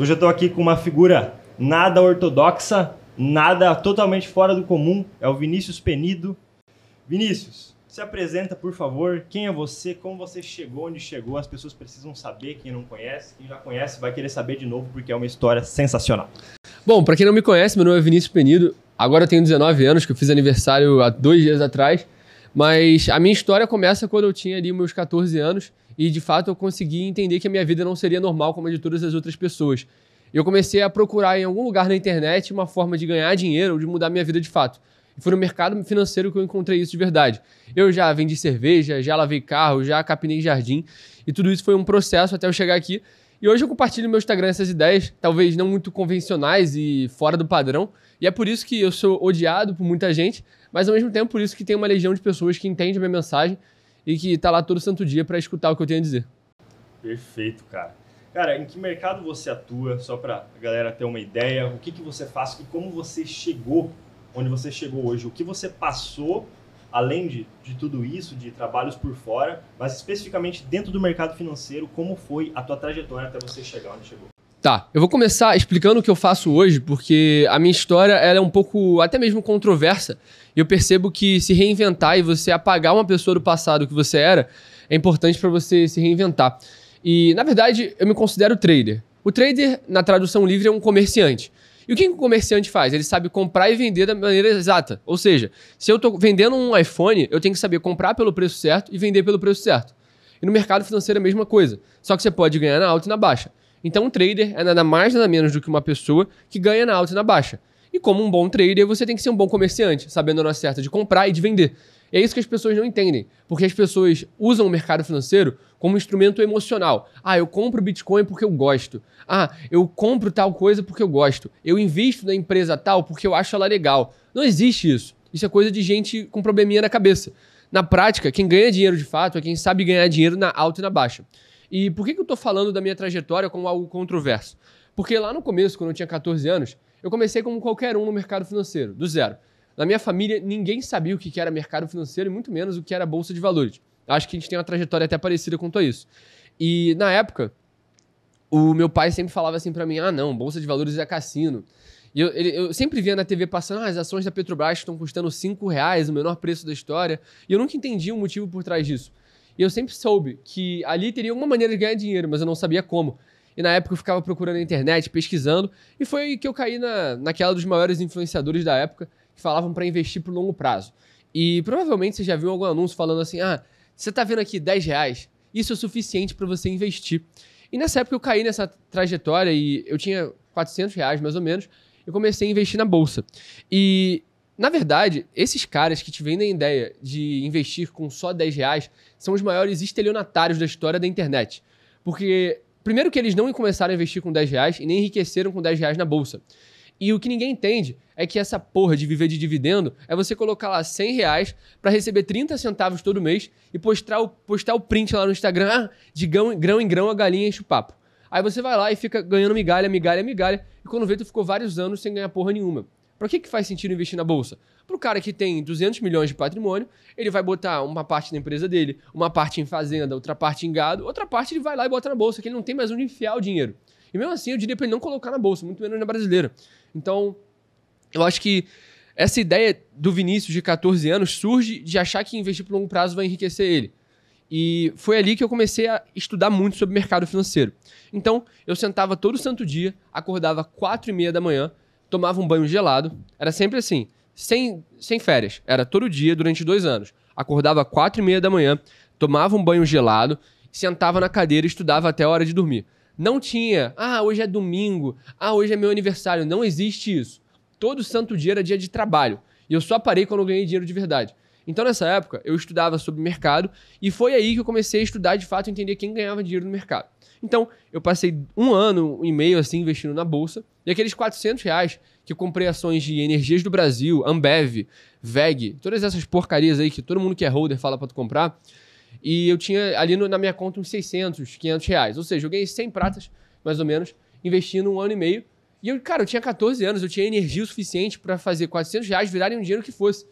Hoje eu estou aqui com uma figura nada ortodoxa, nada totalmente fora do comum, é o Vinícius Penido. Vinícius, se apresenta, por favor. Quem é você? Como você chegou onde chegou? As pessoas precisam saber, quem não conhece, quem já conhece vai querer saber de novo porque é uma história sensacional. Bom, para quem não me conhece, meu nome é Vinícius Penido. Agora eu tenho 19 anos, que eu fiz aniversário há dois dias atrás. Mas a minha história começa quando eu tinha ali meus 14 anos. E de fato eu consegui entender que a minha vida não seria normal como a de todas as outras pessoas. Eu comecei a procurar em algum lugar na internet uma forma de ganhar dinheiro ou de mudar minha vida de fato. E foi no mercado financeiro que eu encontrei isso de verdade. Eu já vendi cerveja, já lavei carro, já capinei jardim, e tudo isso foi um processo até eu chegar aqui. E hoje eu compartilho no meu Instagram essas ideias, talvez não muito convencionais e fora do padrão. E é por isso que eu sou odiado por muita gente, mas ao mesmo tempo por isso que tem uma legião de pessoas que entende a minha mensagem e que está lá todo santo dia para escutar o que eu tenho a dizer. Perfeito, cara. Cara, em que mercado você atua? Só para a galera ter uma ideia, o que, que você faz e como você chegou onde você chegou hoje? O que você passou, além de, de tudo isso, de trabalhos por fora, mas especificamente dentro do mercado financeiro, como foi a tua trajetória até você chegar onde chegou? Tá, eu vou começar explicando o que eu faço hoje, porque a minha história é um pouco até mesmo controversa. E eu percebo que se reinventar e você apagar uma pessoa do passado que você era é importante para você se reinventar. E, na verdade, eu me considero trader. O trader, na tradução livre, é um comerciante. E o que o um comerciante faz? Ele sabe comprar e vender da maneira exata. Ou seja, se eu estou vendendo um iPhone, eu tenho que saber comprar pelo preço certo e vender pelo preço certo. E no mercado financeiro é a mesma coisa. Só que você pode ganhar na alta e na baixa. Então, um trader é nada mais nada menos do que uma pessoa que ganha na alta e na baixa. E como um bom trader, você tem que ser um bom comerciante, sabendo a hora certa de comprar e de vender. é isso que as pessoas não entendem, porque as pessoas usam o mercado financeiro como instrumento emocional. Ah, eu compro Bitcoin porque eu gosto. Ah, eu compro tal coisa porque eu gosto. Eu invisto na empresa tal porque eu acho ela legal. Não existe isso. Isso é coisa de gente com probleminha na cabeça. Na prática, quem ganha dinheiro de fato é quem sabe ganhar dinheiro na alta e na baixa. E por que, que eu estou falando da minha trajetória como algo controverso? Porque lá no começo, quando eu tinha 14 anos, eu comecei como qualquer um no mercado financeiro, do zero. Na minha família, ninguém sabia o que era mercado financeiro e muito menos o que era bolsa de valores. Acho que a gente tem uma trajetória até parecida quanto a isso. E na época, o meu pai sempre falava assim para mim: ah, não, bolsa de valores é cassino. E eu, ele, eu sempre via na TV passando: ah, as ações da Petrobras estão custando 5 reais, o menor preço da história. E eu nunca entendi o motivo por trás disso. E eu sempre soube que ali teria alguma maneira de ganhar dinheiro, mas eu não sabia como. E na época eu ficava procurando na internet, pesquisando, e foi aí que eu caí na, naquela dos maiores influenciadores da época que falavam para investir pro longo prazo. E provavelmente você já viu algum anúncio falando assim: ah, você tá vendo aqui 10 reais, isso é suficiente para você investir. E nessa época eu caí nessa trajetória e eu tinha 400 reais mais ou menos, eu comecei a investir na bolsa. E na verdade, esses caras que te vendem a ideia de investir com só 10 reais são os maiores estelionatários da história da internet. Porque, primeiro que eles não começaram a investir com 10 reais e nem enriqueceram com 10 reais na bolsa. E o que ninguém entende é que essa porra de viver de dividendo é você colocar lá 100 reais para receber 30 centavos todo mês e postar o, postar o print lá no Instagram ah, de grão, grão em grão a galinha enche o papo. Aí você vai lá e fica ganhando migalha, migalha, migalha, e quando vê, tu ficou vários anos sem ganhar porra nenhuma. Para que, que faz sentido investir na bolsa? Para o cara que tem 200 milhões de patrimônio, ele vai botar uma parte na empresa dele, uma parte em fazenda, outra parte em gado, outra parte ele vai lá e bota na bolsa, que ele não tem mais onde enfiar o dinheiro. E mesmo assim, eu diria para ele não colocar na bolsa, muito menos na brasileira. Então, eu acho que essa ideia do Vinícius de 14 anos surge de achar que investir por longo prazo vai enriquecer ele. E foi ali que eu comecei a estudar muito sobre mercado financeiro. Então, eu sentava todo santo dia, acordava 4 e meia da manhã tomava um banho gelado. Era sempre assim, sem, sem férias. Era todo dia durante dois anos. Acordava às quatro e meia da manhã, tomava um banho gelado, sentava na cadeira e estudava até a hora de dormir. Não tinha, ah, hoje é domingo, ah, hoje é meu aniversário. Não existe isso. Todo santo dia era dia de trabalho. E eu só parei quando eu ganhei dinheiro de verdade. Então, nessa época, eu estudava sobre mercado e foi aí que eu comecei a estudar de fato e entender quem ganhava dinheiro no mercado. Então, eu passei um ano e meio assim investindo na bolsa e aqueles 400 reais que eu comprei ações de Energias do Brasil, Ambev, VEG, todas essas porcarias aí que todo mundo que é holder fala para tu comprar. E eu tinha ali no, na minha conta uns 600, 500 reais. Ou seja, eu ganhei 100 pratas, mais ou menos, investindo um ano e meio. E eu, cara, eu tinha 14 anos, eu tinha energia o suficiente para fazer 400 reais virarem um dinheiro que fosse.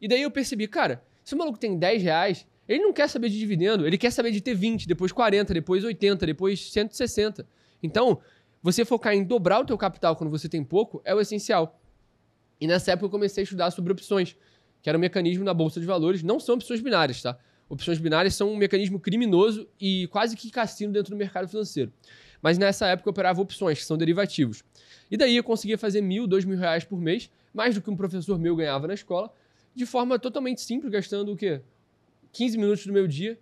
E daí eu percebi, cara, se o maluco tem 10 reais, ele não quer saber de dividendo, ele quer saber de ter 20, depois 40, depois 80, depois 160. Então, você focar em dobrar o teu capital quando você tem pouco é o essencial. E nessa época eu comecei a estudar sobre opções, que era um mecanismo na bolsa de valores, não são opções binárias, tá? Opções binárias são um mecanismo criminoso e quase que cassino dentro do mercado financeiro. Mas nessa época eu operava opções, que são derivativos. E daí eu conseguia fazer mil, dois mil reais por mês, mais do que um professor meu ganhava na escola, de forma totalmente simples, gastando o quê? 15 minutos do meu dia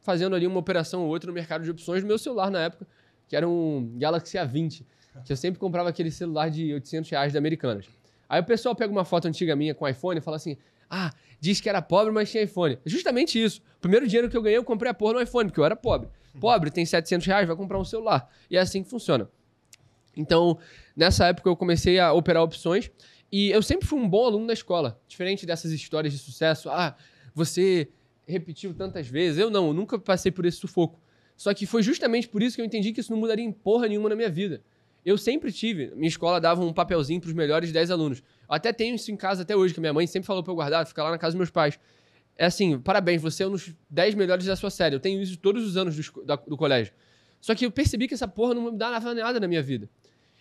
fazendo ali uma operação ou outra no mercado de opções do meu celular na época, que era um Galaxy A20, que eu sempre comprava aquele celular de 800 reais da Americanas. Aí o pessoal pega uma foto antiga minha com iPhone e fala assim, ah, diz que era pobre, mas tinha iPhone. É justamente isso. primeiro dinheiro que eu ganhei, eu comprei a porra no iPhone, porque eu era pobre. Pobre, tem 700 reais, vai comprar um celular. E é assim que funciona. Então, nessa época eu comecei a operar opções e eu sempre fui um bom aluno da escola. Diferente dessas histórias de sucesso, ah, você repetiu tantas vezes. Eu não, eu nunca passei por esse sufoco. Só que foi justamente por isso que eu entendi que isso não mudaria em porra nenhuma na minha vida. Eu sempre tive, minha escola dava um papelzinho para os melhores 10 alunos. Eu até tenho isso em casa até hoje, que minha mãe sempre falou para eu guardar, ficar lá na casa dos meus pais. É assim, parabéns, você é um dos 10 melhores da sua série. Eu tenho isso todos os anos do, da, do colégio. Só que eu percebi que essa porra não me dava nada na minha vida.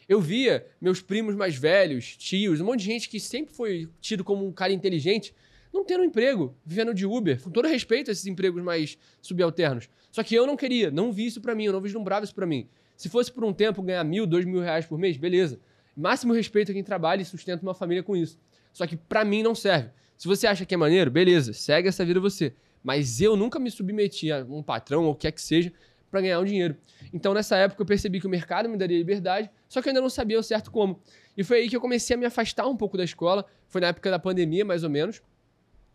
Eu via meus primos mais velhos, tios, um monte de gente que sempre foi tido como um cara inteligente, não tendo um emprego, vivendo de Uber. Com todo respeito a esses empregos mais subalternos. Só que eu não queria, não vi isso para mim, eu não vislumbrava isso para mim. Se fosse por um tempo ganhar mil, dois mil reais por mês, beleza. Máximo respeito a quem trabalha e sustenta uma família com isso. Só que para mim não serve. Se você acha que é maneiro, beleza, segue essa vida você. Mas eu nunca me submeti a um patrão ou o que é que seja para ganhar um dinheiro. Então, nessa época, eu percebi que o mercado me daria liberdade, só que eu ainda não sabia o certo como. E foi aí que eu comecei a me afastar um pouco da escola. Foi na época da pandemia, mais ou menos.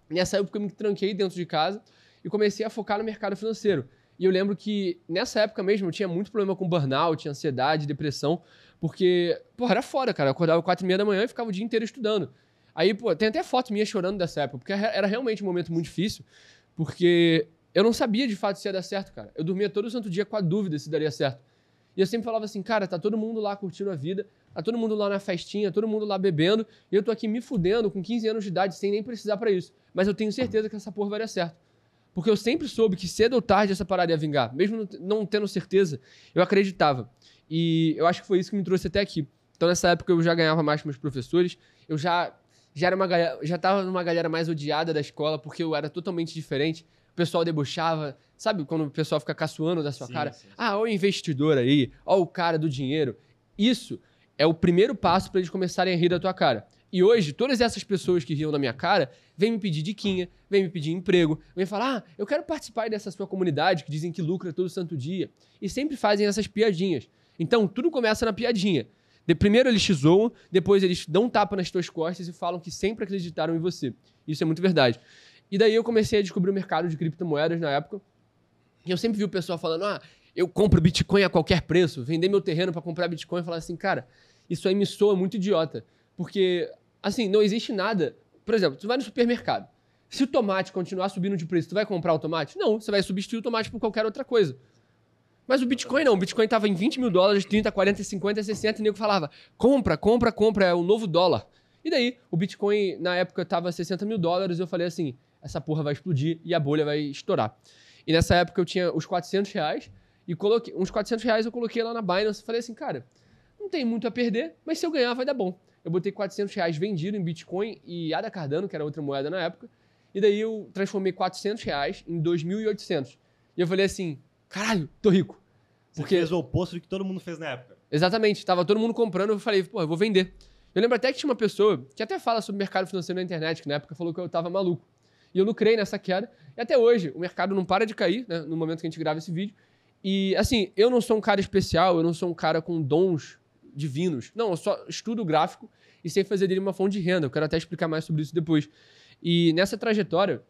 Nessa época, eu me tranquei dentro de casa e comecei a focar no mercado financeiro. E eu lembro que nessa época mesmo eu tinha muito problema com burnout, ansiedade, depressão, porque, porra, era foda, cara. Eu acordava quatro e meia da manhã e ficava o dia inteiro estudando. Aí, pô, tem até foto minha chorando dessa época, porque era realmente um momento muito difícil, porque eu não sabia de fato se ia dar certo, cara. Eu dormia todo santo dia com a dúvida se daria certo. E eu sempre falava assim, cara, tá todo mundo lá curtindo a vida, tá todo mundo lá na festinha, todo mundo lá bebendo, e eu tô aqui me fudendo com 15 anos de idade sem nem precisar para isso. Mas eu tenho certeza que essa porra vai dar certo. Porque eu sempre soube que cedo ou tarde essa parada ia vingar. Mesmo não tendo certeza, eu acreditava. E eu acho que foi isso que me trouxe até aqui. Então nessa época eu já ganhava mais com meus professores, eu já já era uma já tava numa galera mais odiada da escola porque eu era totalmente diferente o pessoal debochava. Sabe quando o pessoal fica caçoando da sua sim, cara? Sim, sim. Ah, olha o investidor aí, olha o cara do dinheiro. Isso é o primeiro passo para eles começarem a rir da tua cara. E hoje, todas essas pessoas que riam da minha cara vêm me pedir diquinha, vêm me pedir emprego, vêm falar: ah, eu quero participar dessa sua comunidade que dizem que lucra todo santo dia. E sempre fazem essas piadinhas. Então, tudo começa na piadinha. De, primeiro eles te zoam, depois eles dão um tapa nas tuas costas e falam que sempre acreditaram em você. Isso é muito verdade. E daí eu comecei a descobrir o mercado de criptomoedas na época. E eu sempre vi o pessoal falando: ah, eu compro Bitcoin a qualquer preço, vender meu terreno para comprar Bitcoin. Eu falava assim, cara, isso aí me soa muito idiota. Porque, assim, não existe nada. Por exemplo, tu vai no supermercado. Se o tomate continuar subindo de preço, tu vai comprar o tomate? Não, você vai substituir o tomate por qualquer outra coisa. Mas o Bitcoin não. O Bitcoin estava em 20 mil dólares, 30, 40, 50, 60. E o nego falava: compra, compra, compra, é o novo dólar. E daí, o Bitcoin na época estava 60 mil dólares. E eu falei assim: essa porra vai explodir e a bolha vai estourar. E nessa época eu tinha os 400 reais e coloquei, uns 400 reais eu coloquei lá na Binance e falei assim, cara, não tem muito a perder, mas se eu ganhar vai dar bom. Eu botei 400 reais vendido em Bitcoin e ADA Cardano, que era outra moeda na época, e daí eu transformei 400 reais em 2.800. E eu falei assim, caralho, tô rico. Você porque fez o oposto do que todo mundo fez na época. Exatamente, tava todo mundo comprando, eu falei, pô, eu vou vender. Eu lembro até que tinha uma pessoa que até fala sobre mercado financeiro na internet, que na época falou que eu tava maluco. E eu lucrei nessa queda. E até hoje, o mercado não para de cair, né? No momento que a gente grava esse vídeo. E, assim, eu não sou um cara especial, eu não sou um cara com dons divinos. Não, eu só estudo gráfico e sei fazer dele uma fonte de renda. Eu quero até explicar mais sobre isso depois. E nessa trajetória,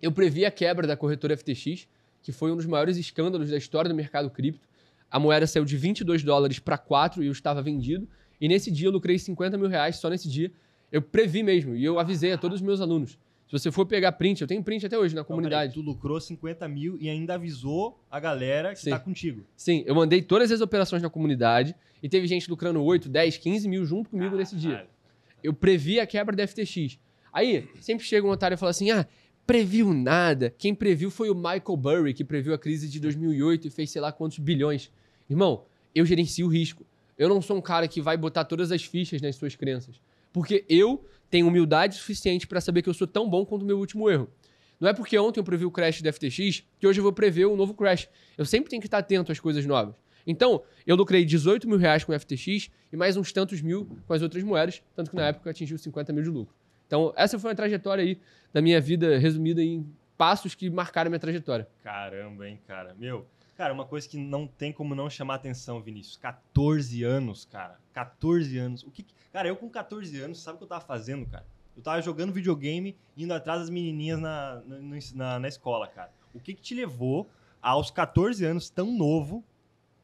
eu previ a quebra da corretora FTX, que foi um dos maiores escândalos da história do mercado cripto. A moeda saiu de 22 dólares para 4 e eu estava vendido. E nesse dia eu lucrei 50 mil reais só nesse dia. Eu previ mesmo e eu avisei a todos os meus alunos. Se você for pegar print, eu tenho print até hoje na comunidade. Então, tu lucrou 50 mil e ainda avisou a galera que Sim. tá contigo. Sim, eu mandei todas as operações na comunidade e teve gente lucrando 8, 10, 15 mil junto comigo Caralho. nesse dia. Eu previ a quebra da FTX. Aí, sempre chega um otário e fala assim: ah, previu nada. Quem previu foi o Michael Burry, que previu a crise de 2008 e fez sei lá quantos bilhões. Irmão, eu gerencio o risco. Eu não sou um cara que vai botar todas as fichas nas suas crenças. Porque eu tem humildade suficiente para saber que eu sou tão bom quanto o meu último erro. Não é porque ontem eu previ o crash da FTX que hoje eu vou prever o um novo crash. Eu sempre tenho que estar atento às coisas novas. Então, eu lucrei 18 mil reais com o FTX e mais uns tantos mil com as outras moedas, tanto que na época atingi os 50 mil de lucro. Então, essa foi uma trajetória aí da minha vida resumida em passos que marcaram minha trajetória. Caramba, hein, cara. Meu, Cara, uma coisa que não tem como não chamar atenção, Vinícius. 14 anos, cara. 14 anos. O que, cara, eu com 14 anos, sabe o que eu tava fazendo, cara? Eu tava jogando videogame, indo atrás das menininhas na, na, na escola, cara. O que, que te levou aos 14 anos, tão novo,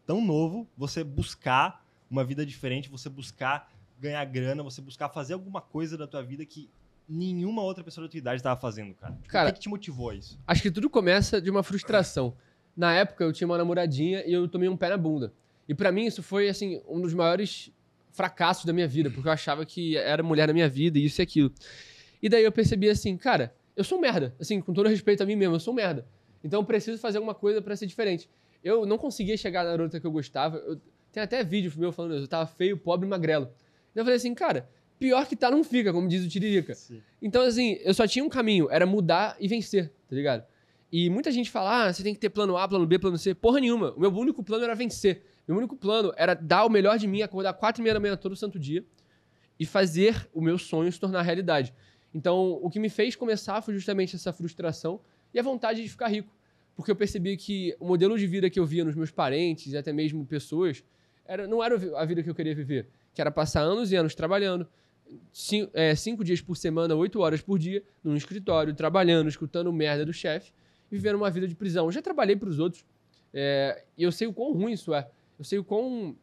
tão novo, você buscar uma vida diferente, você buscar ganhar grana, você buscar fazer alguma coisa da tua vida que nenhuma outra pessoa da tua idade estava fazendo, cara. Tipo, cara, o que, que, te motivou a isso? Acho que tudo começa de uma frustração na época eu tinha uma namoradinha e eu tomei um pé na bunda. E para mim isso foi, assim, um dos maiores fracassos da minha vida, porque eu achava que era mulher na minha vida, isso e aquilo. E daí eu percebi assim, cara, eu sou um merda. Assim, com todo respeito a mim mesmo, eu sou um merda. Então eu preciso fazer alguma coisa para ser diferente. Eu não conseguia chegar na garota que eu gostava. Eu... Tem até vídeo meu falando isso. Eu tava feio, pobre e magrelo. Então eu falei assim, cara, pior que tá não fica, como diz o Tiririca. Sim. Então, assim, eu só tinha um caminho, era mudar e vencer, tá ligado? E muita gente fala: ah, você tem que ter plano A, plano B, plano C. Porra nenhuma. O meu único plano era vencer. Meu único plano era dar o melhor de mim, acordar quatro e meia da manhã todo santo dia e fazer o meu sonho se tornar realidade. Então, o que me fez começar foi justamente essa frustração e a vontade de ficar rico. Porque eu percebi que o modelo de vida que eu via nos meus parentes e até mesmo pessoas era, não era a vida que eu queria viver, que era passar anos e anos trabalhando, cinco, é, cinco dias por semana, oito horas por dia, num escritório, trabalhando, escutando merda do chefe, viver uma vida de prisão. Eu já trabalhei para os outros é, e eu sei o quão ruim isso é. Eu sei o quão.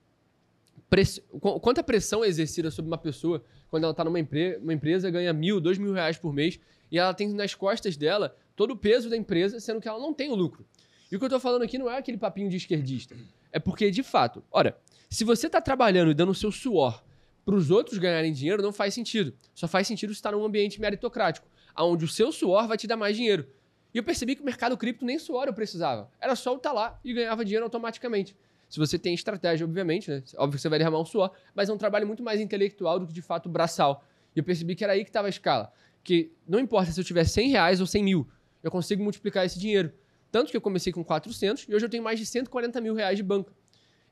Press... Quanta pressão é exercida sobre uma pessoa quando ela está numa empre... uma empresa, ganha mil, dois mil reais por mês e ela tem nas costas dela todo o peso da empresa, sendo que ela não tem o lucro. E o que eu estou falando aqui não é aquele papinho de esquerdista. É porque, de fato, ora, se você está trabalhando e dando o seu suor para os outros ganharem dinheiro, não faz sentido. Só faz sentido estar tá num ambiente meritocrático, onde o seu suor vai te dar mais dinheiro. E eu percebi que o mercado cripto nem suor eu precisava. Era só eu estar tá lá e ganhava dinheiro automaticamente. Se você tem estratégia, obviamente, né? Óbvio que você vai derramar um suor, mas é um trabalho muito mais intelectual do que de fato braçal. E eu percebi que era aí que estava a escala. Que não importa se eu tiver 100 reais ou 100 mil, eu consigo multiplicar esse dinheiro. Tanto que eu comecei com 400 e hoje eu tenho mais de 140 mil reais de banca.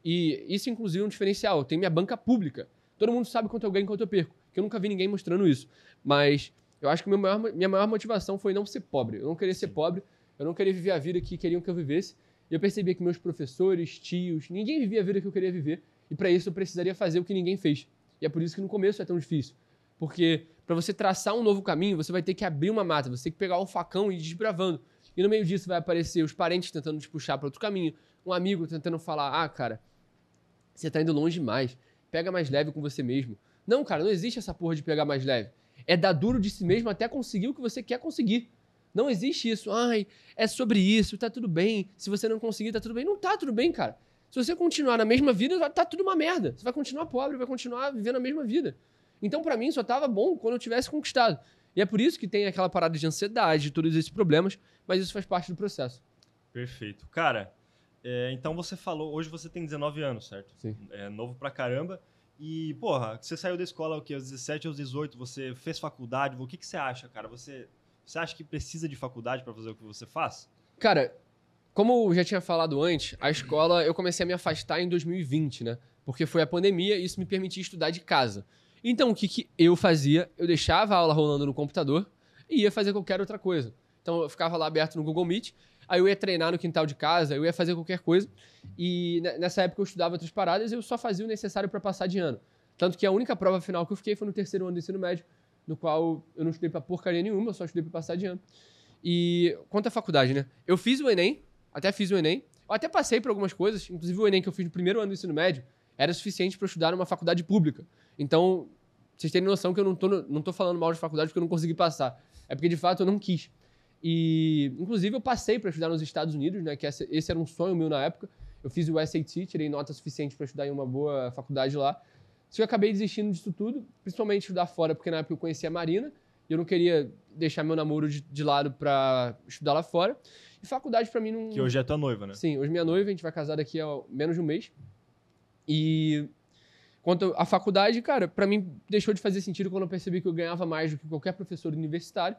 E isso, inclusive, é um diferencial. Eu tenho minha banca pública. Todo mundo sabe quanto eu ganho e quanto eu perco, que eu nunca vi ninguém mostrando isso. Mas eu acho que maior, minha maior motivação foi não ser pobre. Eu não queria ser pobre, eu não queria viver a vida que queriam que eu vivesse. E eu percebia que meus professores, tios, ninguém vivia a vida que eu queria viver. E para isso eu precisaria fazer o que ninguém fez. E é por isso que no começo é tão difícil. Porque para você traçar um novo caminho, você vai ter que abrir uma mata, você tem que pegar o facão e ir desbravando. E no meio disso vai aparecer os parentes tentando te puxar para outro caminho, um amigo tentando falar: "Ah, cara, você tá indo longe demais. Pega mais leve com você mesmo". Não, cara, não existe essa porra de pegar mais leve. É dar duro de si mesmo até conseguir o que você quer conseguir. Não existe isso. Ai, é sobre isso, tá tudo bem. Se você não conseguir, tá tudo bem. Não tá tudo bem, cara. Se você continuar na mesma vida, tá, tá tudo uma merda. Você vai continuar pobre, vai continuar vivendo a mesma vida. Então, para mim, só tava bom quando eu tivesse conquistado. E é por isso que tem aquela parada de ansiedade, todos esses problemas, mas isso faz parte do processo. Perfeito. Cara, é, então você falou, hoje você tem 19 anos, certo? Sim. É novo pra caramba. E, porra, você saiu da escola o quê? Aos 17, aos 18, você fez faculdade. O que, que você acha, cara? Você, você acha que precisa de faculdade para fazer o que você faz? Cara, como eu já tinha falado antes, a escola eu comecei a me afastar em 2020, né? Porque foi a pandemia e isso me permitia estudar de casa. Então, o que, que eu fazia? Eu deixava a aula rolando no computador e ia fazer qualquer outra coisa. Então, eu ficava lá aberto no Google Meet Aí eu ia treinar no quintal de casa, eu ia fazer qualquer coisa. E nessa época eu estudava outras paradas e eu só fazia o necessário para passar de ano. Tanto que a única prova final que eu fiquei foi no terceiro ano do ensino médio, no qual eu não estudei para porcaria nenhuma, eu só estudei para passar de ano. E quanto à faculdade, né? Eu fiz o Enem, até fiz o Enem. Eu até passei por algumas coisas, inclusive o Enem que eu fiz no primeiro ano do ensino médio era suficiente para estudar numa faculdade pública. Então, vocês têm noção que eu não tô, não tô falando mal de faculdade porque eu não consegui passar. É porque, de fato, eu não quis. E, inclusive, eu passei para estudar nos Estados Unidos, né? Que esse era um sonho meu na época. Eu fiz o SAT, tirei nota suficiente para estudar em uma boa faculdade lá. Só que eu acabei desistindo disso tudo, principalmente estudar fora, porque na época eu conhecia a Marina e eu não queria deixar meu namoro de, de lado para estudar lá fora. E faculdade para mim não. Que hoje é tua noiva, né? Sim, hoje minha noiva, a gente vai casar daqui a menos de um mês. E quanto à faculdade, cara, para mim deixou de fazer sentido quando eu percebi que eu ganhava mais do que qualquer professor universitário.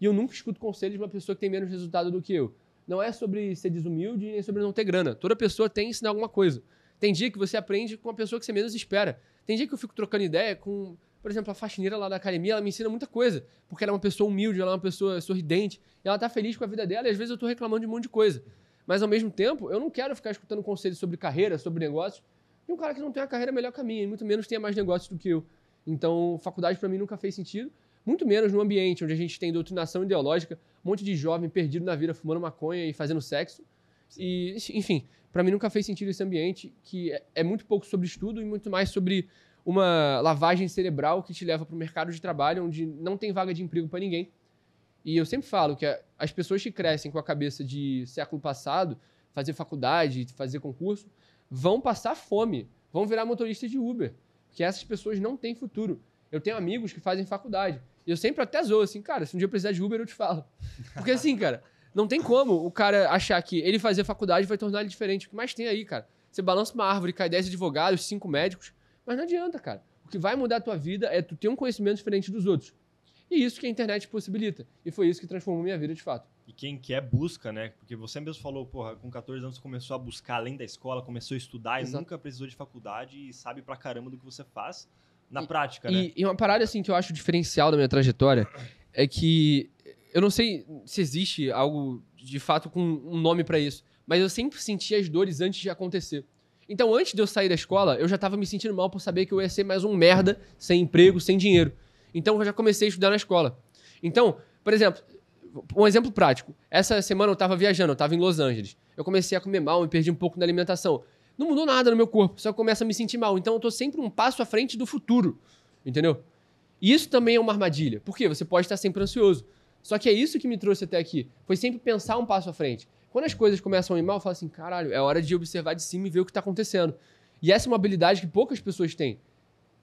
E eu nunca escuto conselhos de uma pessoa que tem menos resultado do que eu. Não é sobre ser desumilde nem sobre não ter grana. Toda pessoa tem que ensinar alguma coisa. Tem dia que você aprende com a pessoa que você menos espera. Tem dia que eu fico trocando ideia com, por exemplo, a faxineira lá da academia, ela me ensina muita coisa, porque ela é uma pessoa humilde, ela é uma pessoa sorridente, ela tá feliz com a vida dela e às vezes eu tô reclamando de um monte de coisa. Mas ao mesmo tempo, eu não quero ficar escutando conselhos sobre carreira, sobre negócios, e um cara que não tem a carreira melhor que a minha, e muito menos tenha mais negócios do que eu. Então, faculdade para mim nunca fez sentido muito menos num ambiente onde a gente tem doutrinação ideológica, um monte de jovem perdido na vida fumando maconha e fazendo sexo. Sim. E, enfim, para mim nunca fez sentido esse ambiente que é, é, muito pouco sobre estudo e muito mais sobre uma lavagem cerebral que te leva para o mercado de trabalho onde não tem vaga de emprego para ninguém. E eu sempre falo que as pessoas que crescem com a cabeça de século passado, fazer faculdade, fazer concurso, vão passar fome, vão virar motorista de Uber, porque essas pessoas não têm futuro. Eu tenho amigos que fazem faculdade. E eu sempre até zoo, assim, cara, se um dia eu precisar de Uber, eu te falo. Porque assim, cara, não tem como o cara achar que ele fazer faculdade vai tornar ele diferente. O que mais tem aí, cara? Você balança uma árvore, cai 10 advogados, 5 médicos, mas não adianta, cara. O que vai mudar a tua vida é tu ter um conhecimento diferente dos outros. E isso que a internet possibilita. E foi isso que transformou minha vida de fato. E quem quer busca, né? Porque você mesmo falou, porra, com 14 anos você começou a buscar além da escola, começou a estudar Exato. e nunca precisou de faculdade e sabe pra caramba do que você faz na e, prática, né? E, e uma parada assim que eu acho diferencial da minha trajetória é que eu não sei se existe algo de fato com um nome para isso, mas eu sempre senti as dores antes de acontecer. Então, antes de eu sair da escola, eu já tava me sentindo mal por saber que eu ia ser mais um merda, sem emprego, sem dinheiro. Então, eu já comecei a estudar na escola. Então, por exemplo, um exemplo prático. Essa semana eu tava viajando, eu tava em Los Angeles. Eu comecei a comer mal, me perdi um pouco na alimentação não mudou nada no meu corpo, só começa a me sentir mal. Então eu tô sempre um passo à frente do futuro, entendeu? E isso também é uma armadilha. Por quê? Você pode estar sempre ansioso. Só que é isso que me trouxe até aqui. Foi sempre pensar um passo à frente. Quando as coisas começam a ir mal, eu falo assim: caralho, é hora de observar de cima e ver o que está acontecendo. E essa é uma habilidade que poucas pessoas têm.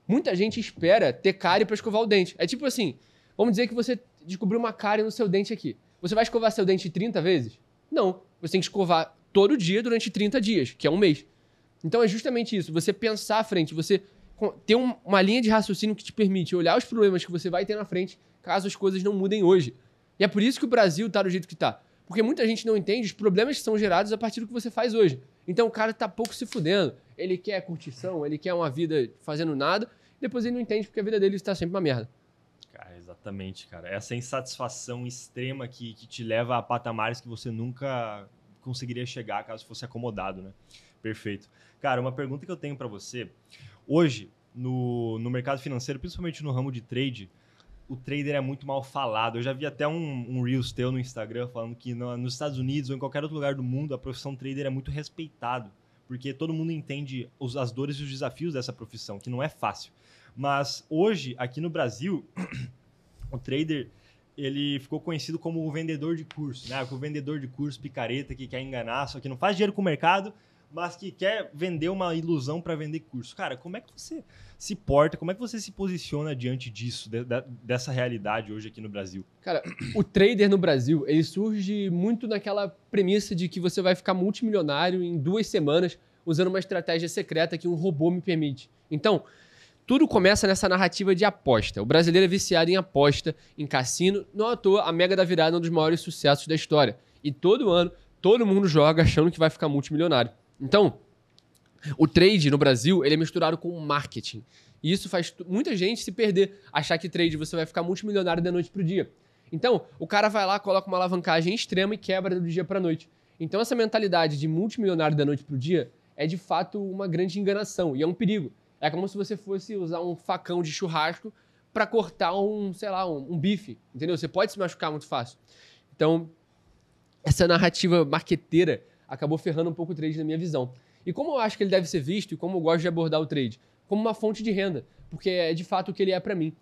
Muita gente espera ter cárie para escovar o dente. É tipo assim: vamos dizer que você descobriu uma cárie no seu dente aqui. Você vai escovar seu dente 30 vezes? Não. Você tem que escovar todo dia durante 30 dias, que é um mês. Então é justamente isso, você pensar à frente, você ter uma linha de raciocínio que te permite olhar os problemas que você vai ter na frente, caso as coisas não mudem hoje. E é por isso que o Brasil está do jeito que está. Porque muita gente não entende os problemas que são gerados a partir do que você faz hoje. Então o cara está pouco se fudendo. Ele quer curtição, ele quer uma vida fazendo nada, depois ele não entende porque a vida dele está sempre uma merda. Cara, exatamente, cara. Essa é insatisfação extrema que, que te leva a patamares que você nunca conseguiria chegar caso fosse acomodado, né? Perfeito. Cara, uma pergunta que eu tenho para você. Hoje, no, no mercado financeiro, principalmente no ramo de trade, o trader é muito mal falado. Eu já vi até um, um Reels teu no Instagram falando que no, nos Estados Unidos ou em qualquer outro lugar do mundo, a profissão trader é muito respeitado, porque todo mundo entende os, as dores e os desafios dessa profissão, que não é fácil. Mas hoje, aqui no Brasil, o trader ele ficou conhecido como o vendedor de curso, né? O vendedor de curso picareta que quer enganar, só que não faz dinheiro com o mercado, mas que quer vender uma ilusão para vender curso. Cara, como é que você se porta, como é que você se posiciona diante disso, de, de, dessa realidade hoje aqui no Brasil? Cara, o trader no Brasil, ele surge muito naquela premissa de que você vai ficar multimilionário em duas semanas usando uma estratégia secreta que um robô me permite. Então, tudo começa nessa narrativa de aposta. O brasileiro é viciado em aposta, em cassino. Não à toa, a Mega da Virada é um dos maiores sucessos da história. E todo ano, todo mundo joga achando que vai ficar multimilionário. Então, o trade no Brasil, ele é misturado com marketing. E isso faz muita gente se perder, achar que trade você vai ficar multimilionário da noite para o dia. Então, o cara vai lá, coloca uma alavancagem extrema e quebra do dia para noite. Então, essa mentalidade de multimilionário da noite para o dia é de fato uma grande enganação e é um perigo. É como se você fosse usar um facão de churrasco para cortar um, sei lá, um, um bife, entendeu? Você pode se machucar muito fácil. Então, essa narrativa marqueteira acabou ferrando um pouco o trade na minha visão. E como eu acho que ele deve ser visto e como eu gosto de abordar o trade? Como uma fonte de renda, porque é de fato o que ele é para mim.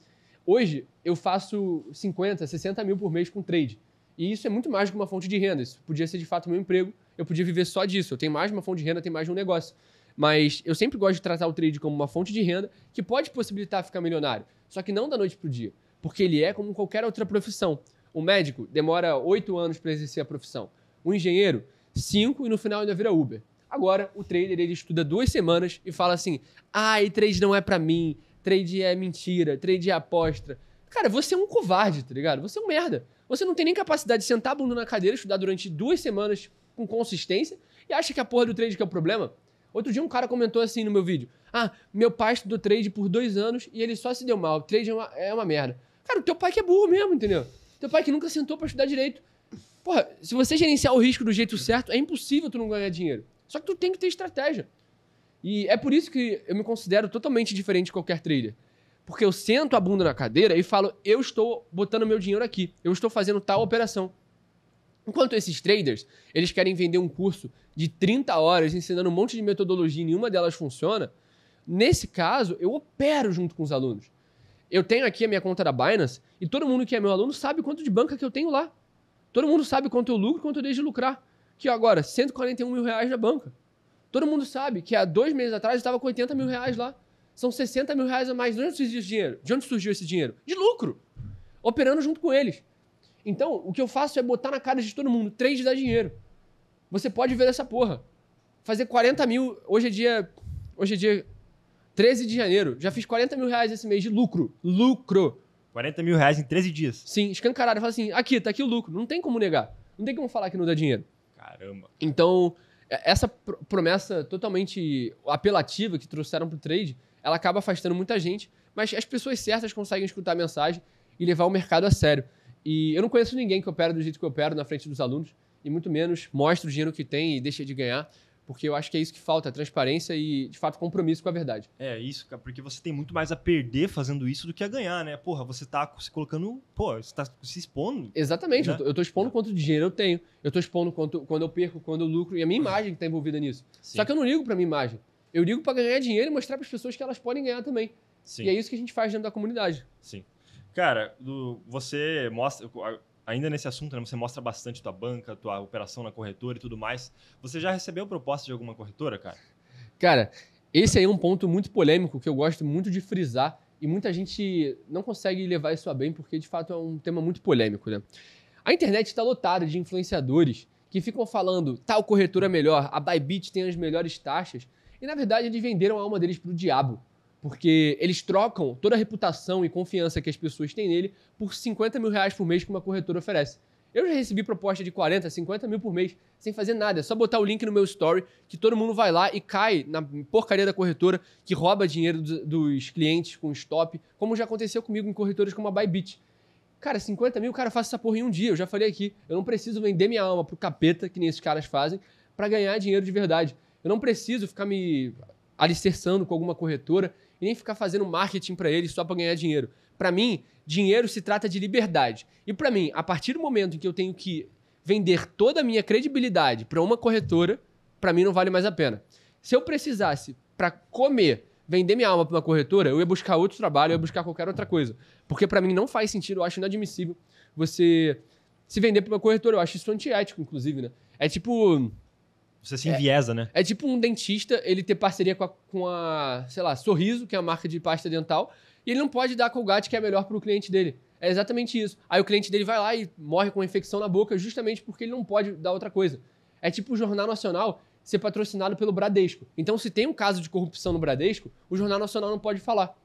Hoje, eu faço 50, 60 mil por mês com trade. E isso é muito mais que uma fonte de renda. Isso podia ser de fato meu emprego, eu podia viver só disso. Eu tenho mais uma fonte de renda, tenho mais um negócio. Mas eu sempre gosto de tratar o trade como uma fonte de renda que pode possibilitar ficar milionário. Só que não da noite para o dia, porque ele é como qualquer outra profissão. o médico demora oito anos para exercer a profissão. o engenheiro 5 e no final ainda vira Uber. Agora, o trader ele estuda duas semanas e fala assim: ah, e trade não é para mim, trade é mentira, trade é aposta. Cara, você é um covarde, tá ligado? Você é um merda. Você não tem nem capacidade de sentar a bunda na cadeira, estudar durante duas semanas com consistência e acha que a porra do trade que é o problema? Outro dia um cara comentou assim no meu vídeo: Ah, meu pai estudou trade por dois anos e ele só se deu mal. trade é uma, é uma merda. Cara, o teu pai que é burro mesmo, entendeu? Teu pai que nunca sentou para estudar direito. Porra, se você gerenciar o risco do jeito certo, é impossível tu não ganhar dinheiro. Só que tu tem que ter estratégia. E é por isso que eu me considero totalmente diferente de qualquer trader. Porque eu sento a bunda na cadeira e falo, eu estou botando meu dinheiro aqui, eu estou fazendo tal operação. Enquanto esses traders, eles querem vender um curso de 30 horas ensinando um monte de metodologia e nenhuma delas funciona, nesse caso, eu opero junto com os alunos. Eu tenho aqui a minha conta da Binance e todo mundo que é meu aluno sabe quanto de banca que eu tenho lá. Todo mundo sabe quanto eu lucro, quanto eu deixo de lucrar. Que agora, 141 mil reais na banca. Todo mundo sabe que há dois meses atrás eu estava com 80 mil reais lá. São 60 mil reais a mais. De onde surgiu esse dinheiro? De onde surgiu esse dinheiro? De lucro. Operando junto com eles. Então, o que eu faço é botar na cara de todo mundo. Trade dar dinheiro. Você pode ver essa porra. Fazer 40 mil. Hoje é dia. Hoje é dia 13 de janeiro. Já fiz 40 mil reais esse mês de lucro. Lucro. 40 mil reais em 13 dias. Sim, escancarado. Fala assim, aqui, tá aqui o lucro. Não tem como negar. Não tem como falar que não dá dinheiro. Caramba. Então, é, essa promessa totalmente apelativa que trouxeram pro trade, ela acaba afastando muita gente, mas as pessoas certas conseguem escutar a mensagem e levar o mercado a sério. E eu não conheço ninguém que opera do jeito que eu opero na frente dos alunos, e muito menos mostra o dinheiro que tem e deixa de ganhar. Porque eu acho que é isso que falta, transparência e, de fato, compromisso com a verdade. É, isso, cara, porque você tem muito mais a perder fazendo isso do que a ganhar, né? Porra, você tá se colocando. Pô, você tá se expondo. Exatamente, né? eu, tô, eu tô expondo é. quanto dinheiro eu tenho, eu tô expondo quanto, quando eu perco, quando eu lucro, e a minha uhum. imagem que tá envolvida nisso. Sim. Só que eu não ligo pra minha imagem. Eu ligo para ganhar dinheiro e mostrar para as pessoas que elas podem ganhar também. Sim. E é isso que a gente faz dentro da comunidade. Sim. Cara, do, você mostra ainda nesse assunto, né, você mostra bastante tua banca, tua operação na corretora e tudo mais. Você já recebeu proposta de alguma corretora, cara? Cara, esse aí é um ponto muito polêmico que eu gosto muito de frisar e muita gente não consegue levar isso a bem porque de fato é um tema muito polêmico, né? A internet está lotada de influenciadores que ficam falando tal corretora é melhor, a Bybit tem as melhores taxas e na verdade eles venderam a alma deles para o diabo porque eles trocam toda a reputação e confiança que as pessoas têm nele por 50 mil reais por mês que uma corretora oferece. Eu já recebi proposta de 40, 50 mil por mês, sem fazer nada. É só botar o link no meu story, que todo mundo vai lá e cai na porcaria da corretora que rouba dinheiro dos clientes com stop, como já aconteceu comigo em corretoras como a Bybit. Cara, 50 mil, cara, faço essa porra em um dia. Eu já falei aqui. Eu não preciso vender minha alma pro capeta, que nem esses caras fazem, para ganhar dinheiro de verdade. Eu não preciso ficar me alicerçando com alguma corretora e nem ficar fazendo marketing para ele só para ganhar dinheiro. Para mim, dinheiro se trata de liberdade. E para mim, a partir do momento em que eu tenho que vender toda a minha credibilidade para uma corretora, para mim não vale mais a pena. Se eu precisasse para comer, vender minha alma para uma corretora, eu ia buscar outro trabalho, eu ia buscar qualquer outra coisa. Porque para mim não faz sentido, eu acho inadmissível você se vender para uma corretora. Eu acho isso antiético, inclusive, né? É tipo você se é. enviesa, é, né? É tipo um dentista, ele ter parceria com a, com a, sei lá, Sorriso, que é a marca de pasta dental, e ele não pode dar a Colgate que é melhor para o cliente dele. É exatamente isso. Aí o cliente dele vai lá e morre com uma infecção na boca justamente porque ele não pode dar outra coisa. É tipo o Jornal Nacional ser patrocinado pelo Bradesco. Então, se tem um caso de corrupção no Bradesco, o Jornal Nacional não pode falar.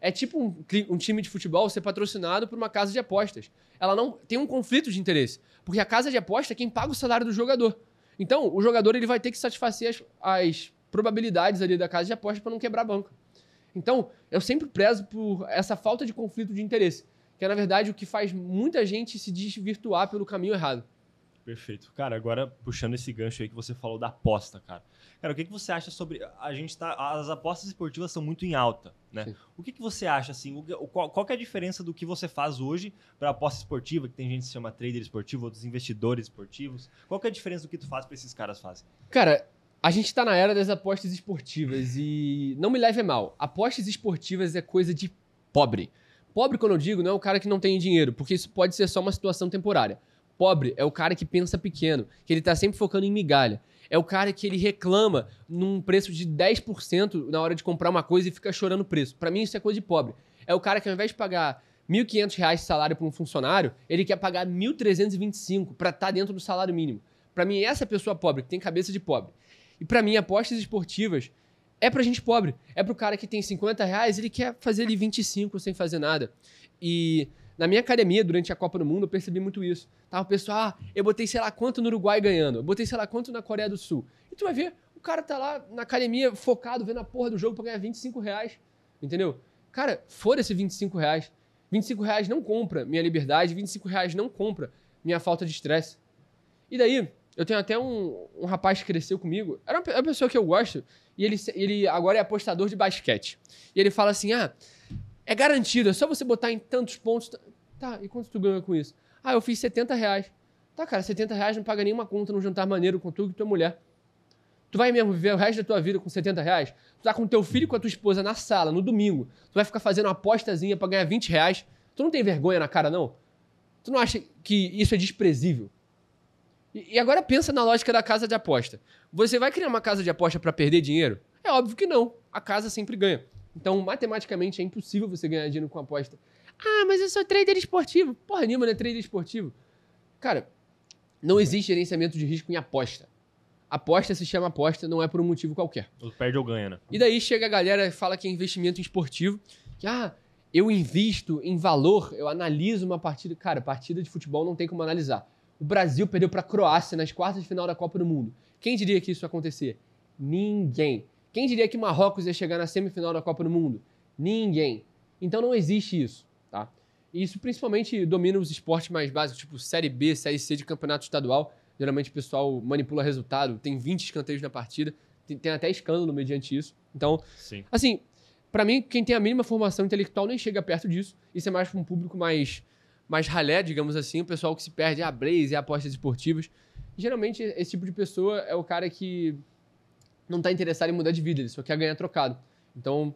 É tipo um, um time de futebol ser patrocinado por uma casa de apostas. Ela não tem um conflito de interesse, porque a casa de aposta é quem paga o salário do jogador. Então, o jogador ele vai ter que satisfazer as, as probabilidades ali da casa de aposta para não quebrar a banca. Então, eu sempre prezo por essa falta de conflito de interesse, que é, na verdade, o que faz muita gente se desvirtuar pelo caminho errado. Perfeito. Cara, agora puxando esse gancho aí que você falou da aposta, cara. Cara, o que, que você acha sobre. A gente tá. As apostas esportivas são muito em alta, né? Sim. O que, que você acha, assim? O, qual, qual é a diferença do que você faz hoje para aposta esportiva, que tem gente que se chama trader esportivo, outros investidores esportivos? Qual que é a diferença do que tu faz para esses caras fazem? Cara, a gente está na era das apostas esportivas e não me leve a mal. Apostas esportivas é coisa de pobre. Pobre, quando eu digo, não é o cara que não tem dinheiro, porque isso pode ser só uma situação temporária. Pobre é o cara que pensa pequeno, que ele está sempre focando em migalha é o cara que ele reclama num preço de 10% na hora de comprar uma coisa e fica chorando o preço. Para mim, isso é coisa de pobre. É o cara que ao invés de pagar R$ 1.500 de salário para um funcionário, ele quer pagar R$ 1.325 para estar tá dentro do salário mínimo. Para mim, essa pessoa pobre, que tem cabeça de pobre. E para mim, apostas esportivas é para gente pobre. É para o cara que tem 50 reais, ele quer fazer ali 25 sem fazer nada. E na minha academia, durante a Copa do Mundo, eu percebi muito isso. Tava tá, o pessoal, ah, eu botei sei lá quanto no Uruguai ganhando, eu botei sei lá quanto na Coreia do Sul. E tu vai ver, o cara tá lá na academia focado, vendo a porra do jogo pra ganhar 25 reais, entendeu? Cara, foda-se 25 reais. 25 reais não compra minha liberdade, 25 reais não compra minha falta de estresse. E daí, eu tenho até um, um rapaz que cresceu comigo, era uma, é uma pessoa que eu gosto, e ele, ele agora é apostador de basquete. E ele fala assim: ah, é garantido, é só você botar em tantos pontos. Tá, e quanto tu ganha com isso? Ah, eu fiz 70 reais. Tá, cara, 70 reais não paga nenhuma conta num jantar maneiro com tu e tua mulher. Tu vai mesmo viver o resto da tua vida com 70 reais? Tu tá com teu filho e com a tua esposa na sala, no domingo. Tu vai ficar fazendo uma apostazinha pra ganhar 20 reais. Tu não tem vergonha na cara, não? Tu não acha que isso é desprezível? E agora pensa na lógica da casa de aposta. Você vai criar uma casa de aposta para perder dinheiro? É óbvio que não. A casa sempre ganha. Então, matematicamente, é impossível você ganhar dinheiro com aposta. Ah, mas eu sou trader esportivo. Porra nenhuma, não é trader esportivo. Cara, não existe gerenciamento de risco em aposta. Aposta se chama aposta, não é por um motivo qualquer. Ou perde ou ganha, né? E daí chega a galera e fala que é investimento esportivo. Que, ah, eu invisto em valor, eu analiso uma partida. Cara, partida de futebol não tem como analisar. O Brasil perdeu para a Croácia nas quartas de final da Copa do Mundo. Quem diria que isso ia acontecer? Ninguém. Quem diria que Marrocos ia chegar na semifinal da Copa do Mundo? Ninguém. Então não existe isso. Tá? E isso principalmente domina os esportes mais básicos, tipo Série B, Série C de campeonato estadual. Geralmente o pessoal manipula resultado, tem 20 escanteios na partida, tem, tem até escândalo mediante isso. Então, Sim. assim, para mim, quem tem a mínima formação intelectual nem chega perto disso. Isso é mais para um público mais, mais ralé, digamos assim, o pessoal que se perde a ah, blaze e ah, apostas esportivas. Geralmente, esse tipo de pessoa é o cara que não está interessado em mudar de vida, ele só quer ganhar trocado. Então,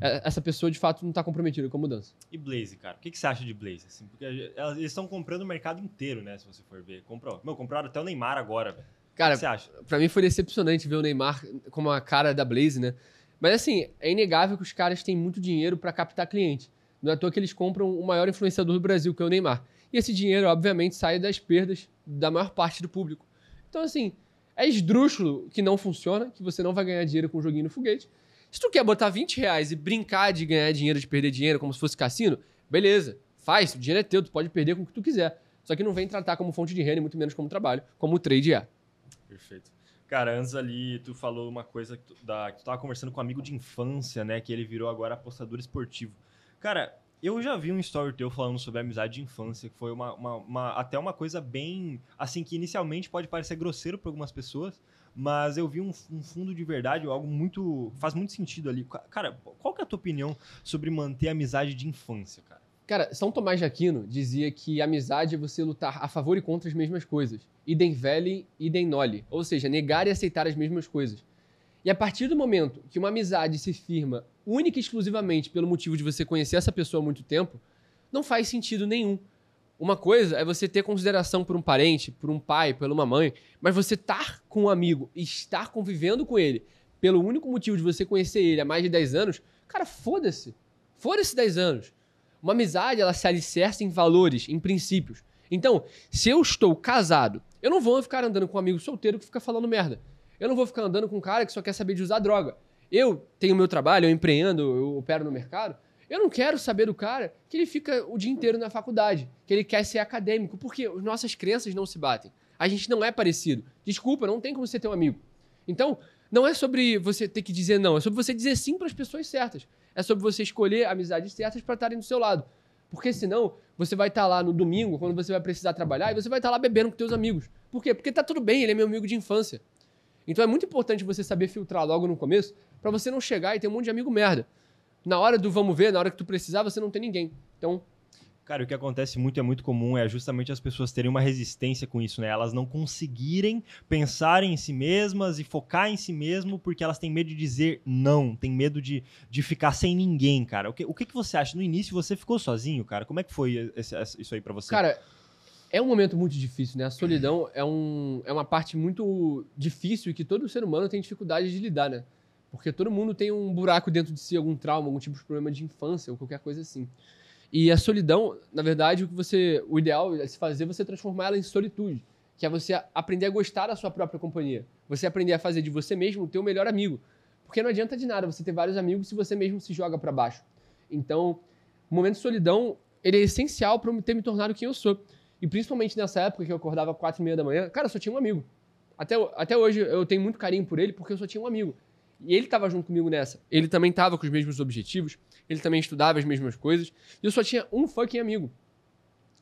é, essa pessoa de fato não está comprometida com a mudança. E Blaze, cara, o que, que você acha de Blaze? Assim, porque eh, eles estão comprando o mercado inteiro, né? Se você for ver. Comprou. Meu, compraram até o Neymar agora, velho. Cara, o que você acha? pra mim foi decepcionante ver o Neymar como a cara da Blaze, né? Mas assim, é inegável que os caras têm muito dinheiro para captar cliente. Não é à toa que eles compram o maior influenciador do Brasil, que é o Neymar. E esse dinheiro, obviamente, sai das perdas da maior parte do público. Então, assim, é esdrúxulo que não funciona, que você não vai ganhar dinheiro com o joguinho no foguete. Se tu quer botar 20 reais e brincar de ganhar dinheiro, de perder dinheiro, como se fosse cassino, beleza, faz, o dinheiro é teu, tu pode perder com o que tu quiser. Só que não vem tratar como fonte de renda e muito menos como trabalho, como o trade é. Perfeito. Cara, antes ali, tu falou uma coisa que tu, da, que tu tava conversando com um amigo de infância, né? Que ele virou agora apostador esportivo. Cara, eu já vi um story teu falando sobre amizade de infância, que foi uma, uma, uma, até uma coisa bem. Assim, que inicialmente pode parecer grosseiro para algumas pessoas, mas eu vi um, um, fundo de verdade, algo muito. faz muito sentido ali. Cara, qual que é a tua opinião sobre manter a amizade de infância, cara? Cara, São Tomás de Aquino dizia que amizade é você lutar a favor e contra as mesmas coisas. Idem veli, idem noli. Ou seja, negar e aceitar as mesmas coisas. E a partir do momento que uma amizade se firma única e exclusivamente pelo motivo de você conhecer essa pessoa há muito tempo, não faz sentido nenhum uma coisa é você ter consideração por um parente, por um pai, por uma mãe, mas você estar tá com um amigo, estar convivendo com ele, pelo único motivo de você conhecer ele há mais de 10 anos, cara, foda-se. Foda-se 10 anos. Uma amizade, ela se alicerça em valores, em princípios. Então, se eu estou casado, eu não vou ficar andando com um amigo solteiro que fica falando merda. Eu não vou ficar andando com um cara que só quer saber de usar droga. Eu tenho meu trabalho, eu empreendo, eu opero no mercado. Eu não quero saber do cara que ele fica o dia inteiro na faculdade, que ele quer ser acadêmico, porque as nossas crenças não se batem. A gente não é parecido. Desculpa, não tem como você ter um amigo. Então, não é sobre você ter que dizer não, é sobre você dizer sim para as pessoas certas. É sobre você escolher amizades certas para estarem do seu lado. Porque senão, você vai estar tá lá no domingo, quando você vai precisar trabalhar, e você vai estar tá lá bebendo com teus amigos. Por quê? Porque tá tudo bem, ele é meu amigo de infância. Então é muito importante você saber filtrar logo no começo, para você não chegar e ter um monte de amigo merda na hora do vamos ver, na hora que tu precisar, você não tem ninguém. Então. Cara, o que acontece muito, é muito comum, é justamente as pessoas terem uma resistência com isso, né? Elas não conseguirem pensar em si mesmas e focar em si mesmo porque elas têm medo de dizer não, têm medo de, de ficar sem ninguém, cara. O que, o que, que você acha? No início você ficou sozinho, cara? Como é que foi esse, isso aí para você? Cara, é um momento muito difícil, né? A solidão é, um, é uma parte muito difícil e que todo ser humano tem dificuldade de lidar, né? Porque todo mundo tem um buraco dentro de si, algum trauma, algum tipo de problema de infância ou qualquer coisa assim. E a solidão, na verdade, o que você, o ideal é se fazer é você transformar ela em solitude, que é você aprender a gostar da sua própria companhia. Você aprender a fazer de você mesmo o teu melhor amigo. Porque não adianta de nada você ter vários amigos se você mesmo se joga para baixo. Então, o momento de solidão, ele é essencial para eu ter me tornado quem eu sou. E principalmente nessa época que eu acordava às quatro e meia da manhã, cara, eu só tinha um amigo. Até, até hoje eu tenho muito carinho por ele porque eu só tinha um amigo. E ele estava junto comigo nessa. Ele também estava com os mesmos objetivos, ele também estudava as mesmas coisas. E eu só tinha um fucking amigo.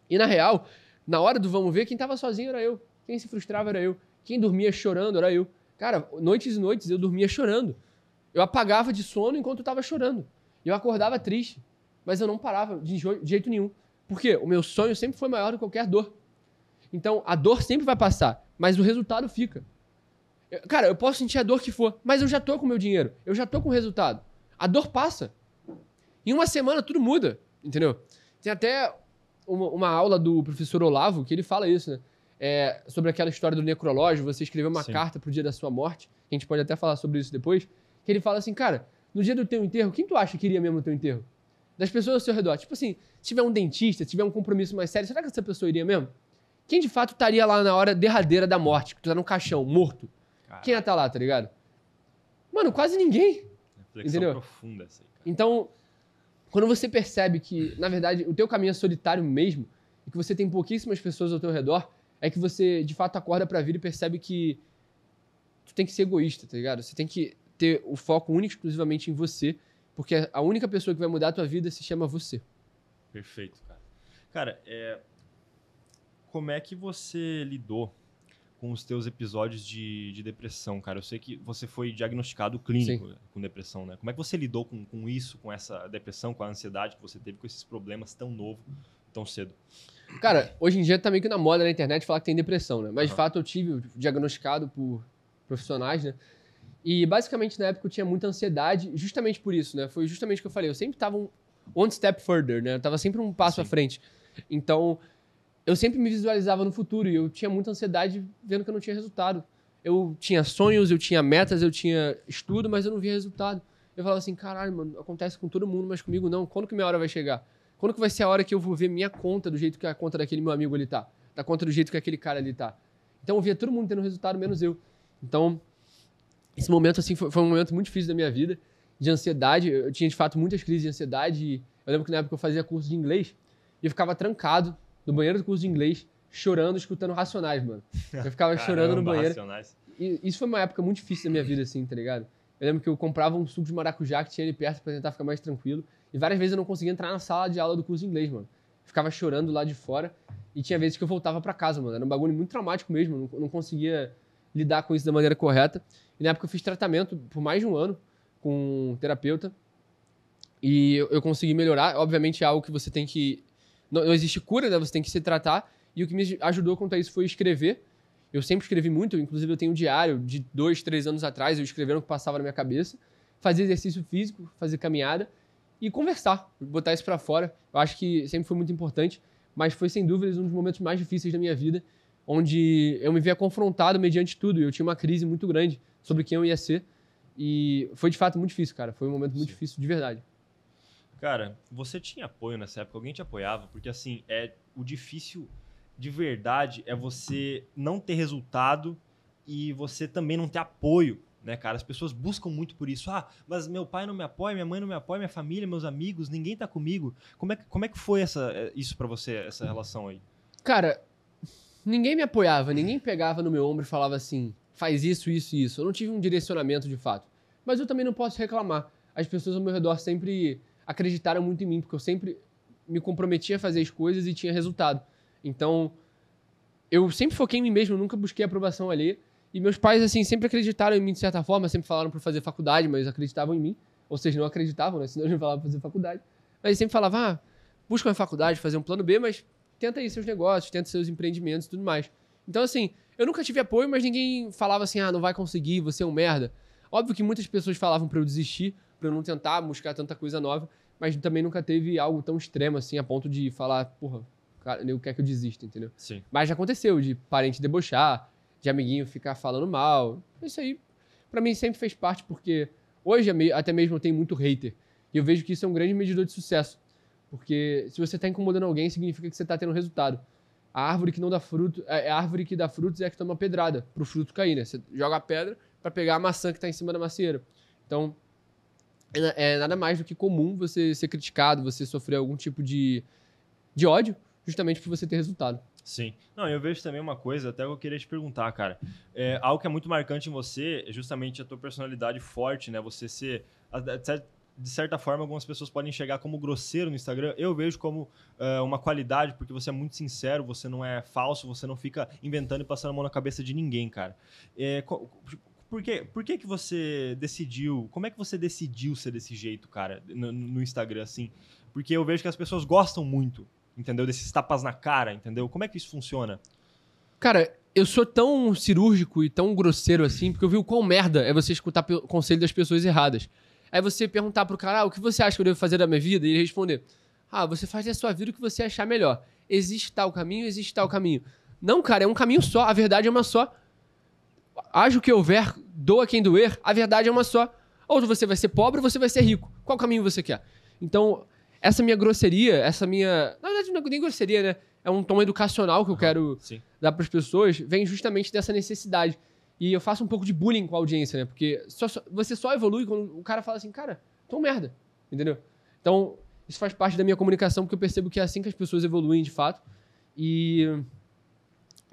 E na real, na hora do vamos ver, quem estava sozinho era eu. Quem se frustrava era eu. Quem dormia chorando era eu. Cara, noites e noites eu dormia chorando. Eu apagava de sono enquanto eu estava chorando. Eu acordava triste, mas eu não parava de jeito nenhum. Porque o meu sonho sempre foi maior do que qualquer dor. Então, a dor sempre vai passar, mas o resultado fica. Cara, eu posso sentir a dor que for, mas eu já tô com o meu dinheiro, eu já tô com o resultado. A dor passa. Em uma semana tudo muda, entendeu? Tem até uma, uma aula do professor Olavo que ele fala isso, né? É, sobre aquela história do necrológio, você escreveu uma Sim. carta pro dia da sua morte, a gente pode até falar sobre isso depois, que ele fala assim, cara, no dia do teu enterro, quem tu acha que iria mesmo no teu enterro? Das pessoas ao seu redor. Tipo assim, se tiver um dentista, se tiver um compromisso mais sério, será que essa pessoa iria mesmo? Quem de fato estaria lá na hora derradeira da morte, que tu tá no caixão, morto? Quem ia é tá lá, tá ligado? Mano, quase ninguém. Reflexão entendeu? profunda essa assim, aí, cara. Então, quando você percebe que, na verdade, o teu caminho é solitário mesmo, e que você tem pouquíssimas pessoas ao teu redor, é que você, de fato, acorda pra vida e percebe que tu tem que ser egoísta, tá ligado? Você tem que ter o foco único exclusivamente em você, porque a única pessoa que vai mudar a tua vida se chama você. Perfeito, cara. Cara, é... como é que você lidou com os teus episódios de, de depressão, cara? Eu sei que você foi diagnosticado clínico Sim. com depressão, né? Como é que você lidou com, com isso, com essa depressão, com a ansiedade que você teve, com esses problemas tão novo, tão cedo? Cara, hoje em dia tá meio que na moda na internet falar que tem depressão, né? Mas uhum. de fato eu tive diagnosticado por profissionais, né? E basicamente na época eu tinha muita ansiedade, justamente por isso, né? Foi justamente o que eu falei, eu sempre tava um one step further, né? Eu tava sempre um passo Sim. à frente. Então, eu sempre me visualizava no futuro e eu tinha muita ansiedade vendo que eu não tinha resultado. Eu tinha sonhos, eu tinha metas, eu tinha estudo, mas eu não via resultado. Eu falava assim, caralho, mano, acontece com todo mundo, mas comigo não. Quando que minha hora vai chegar? Quando que vai ser a hora que eu vou ver minha conta do jeito que a conta daquele meu amigo ali tá? Da conta do jeito que aquele cara ali tá? Então eu via todo mundo tendo resultado, menos eu. Então, esse momento assim foi, foi um momento muito difícil da minha vida, de ansiedade. Eu tinha de fato muitas crises de ansiedade. eu lembro que na época eu fazia curso de inglês e eu ficava trancado no banheiro do curso de inglês, chorando, escutando Racionais, mano. Eu ficava Caramba, chorando no banheiro. Racionais. E isso foi uma época muito difícil da minha vida, assim, tá ligado? Eu lembro que eu comprava um suco de maracujá que tinha ali perto para tentar ficar mais tranquilo. E várias vezes eu não conseguia entrar na sala de aula do curso de inglês, mano. Ficava chorando lá de fora. E tinha vezes que eu voltava para casa, mano. Era um bagulho muito traumático mesmo. Não, não conseguia lidar com isso da maneira correta. E na época eu fiz tratamento por mais de um ano com um terapeuta. E eu, eu consegui melhorar. Obviamente é algo que você tem que não, não existe cura, né? Você tem que se tratar. E o que me ajudou contra isso foi escrever. Eu sempre escrevi muito, inclusive eu tenho um diário de dois, três anos atrás, eu escrevendo o que passava na minha cabeça. Fazer exercício físico, fazer caminhada e conversar, botar isso para fora. Eu acho que sempre foi muito importante, mas foi sem dúvidas um dos momentos mais difíceis da minha vida, onde eu me via confrontado mediante tudo. Eu tinha uma crise muito grande sobre quem eu ia ser. E foi de fato muito difícil, cara. Foi um momento muito Sim. difícil, de verdade. Cara, você tinha apoio nessa época? Alguém te apoiava? Porque assim, é o difícil de verdade é você não ter resultado e você também não ter apoio, né, cara? As pessoas buscam muito por isso. Ah, mas meu pai não me apoia, minha mãe não me apoia, minha família, meus amigos, ninguém tá comigo. Como é que, como é que foi essa, é, isso para você, essa relação aí? Cara, ninguém me apoiava, ninguém pegava no meu ombro e falava assim, faz isso, isso e isso. Eu não tive um direcionamento de fato. Mas eu também não posso reclamar. As pessoas ao meu redor sempre acreditaram muito em mim, porque eu sempre me comprometia a fazer as coisas e tinha resultado. Então, eu sempre foquei em mim mesmo, nunca busquei aprovação ali. E meus pais, assim, sempre acreditaram em mim de certa forma, sempre falaram para fazer faculdade, mas acreditavam em mim. Ou seja, não acreditavam, né? Senão eles não falavam pra fazer faculdade. Mas eles sempre falavam, ah, busca uma faculdade, fazer um plano B, mas tenta aí seus negócios, tenta seus empreendimentos e tudo mais. Então, assim, eu nunca tive apoio, mas ninguém falava assim, ah, não vai conseguir, você é um merda. Óbvio que muitas pessoas falavam para eu desistir, para eu não tentar buscar tanta coisa nova, mas também nunca teve algo tão extremo assim, a ponto de falar, porra, cara, eu quero que eu desista, entendeu? Sim. Mas já aconteceu de parente debochar, de amiguinho ficar falando mal. Isso aí, para mim, sempre fez parte, porque hoje é até mesmo eu tenho muito hater. E eu vejo que isso é um grande medidor de sucesso. Porque se você está incomodando alguém, significa que você está tendo resultado. A árvore que não dá fruto, a árvore que dá frutos é a que toma pedrada, para o fruto cair, né? Você joga a pedra para pegar a maçã que está em cima da macieira. Então, é, é nada mais do que comum você ser criticado, você sofrer algum tipo de, de ódio, justamente por você ter resultado. Sim. Não, eu vejo também uma coisa, até que eu queria te perguntar, cara. É, algo que é muito marcante em você é justamente a tua personalidade forte, né? Você ser. De certa forma, algumas pessoas podem enxergar como grosseiro no Instagram. Eu vejo como uh, uma qualidade, porque você é muito sincero, você não é falso, você não fica inventando e passando a mão na cabeça de ninguém, cara. É, por, Por que, que você decidiu? Como é que você decidiu ser desse jeito, cara, no, no Instagram, assim? Porque eu vejo que as pessoas gostam muito, entendeu? Desses tapas na cara, entendeu? Como é que isso funciona? Cara, eu sou tão cirúrgico e tão grosseiro assim, porque eu vi o quão merda é você escutar o conselho das pessoas erradas. Aí você perguntar pro cara, ah, o que você acha que eu devo fazer da minha vida? E ele responder, ah, você faz da sua vida o que você achar melhor. Existe tal caminho, existe tal caminho. Não, cara, é um caminho só, a verdade é uma só. Haja o que houver doa quem doer, a verdade é uma só. Ou você vai ser pobre ou você vai ser rico. Qual caminho você quer? Então, essa minha grosseria, essa minha. Na verdade, não é nem grosseria, né? É um tom educacional que eu quero Sim. dar para as pessoas, vem justamente dessa necessidade. E eu faço um pouco de bullying com a audiência, né? Porque só, só, você só evolui quando o cara fala assim, cara, tô merda. Entendeu? Então, isso faz parte da minha comunicação, porque eu percebo que é assim que as pessoas evoluem de fato. E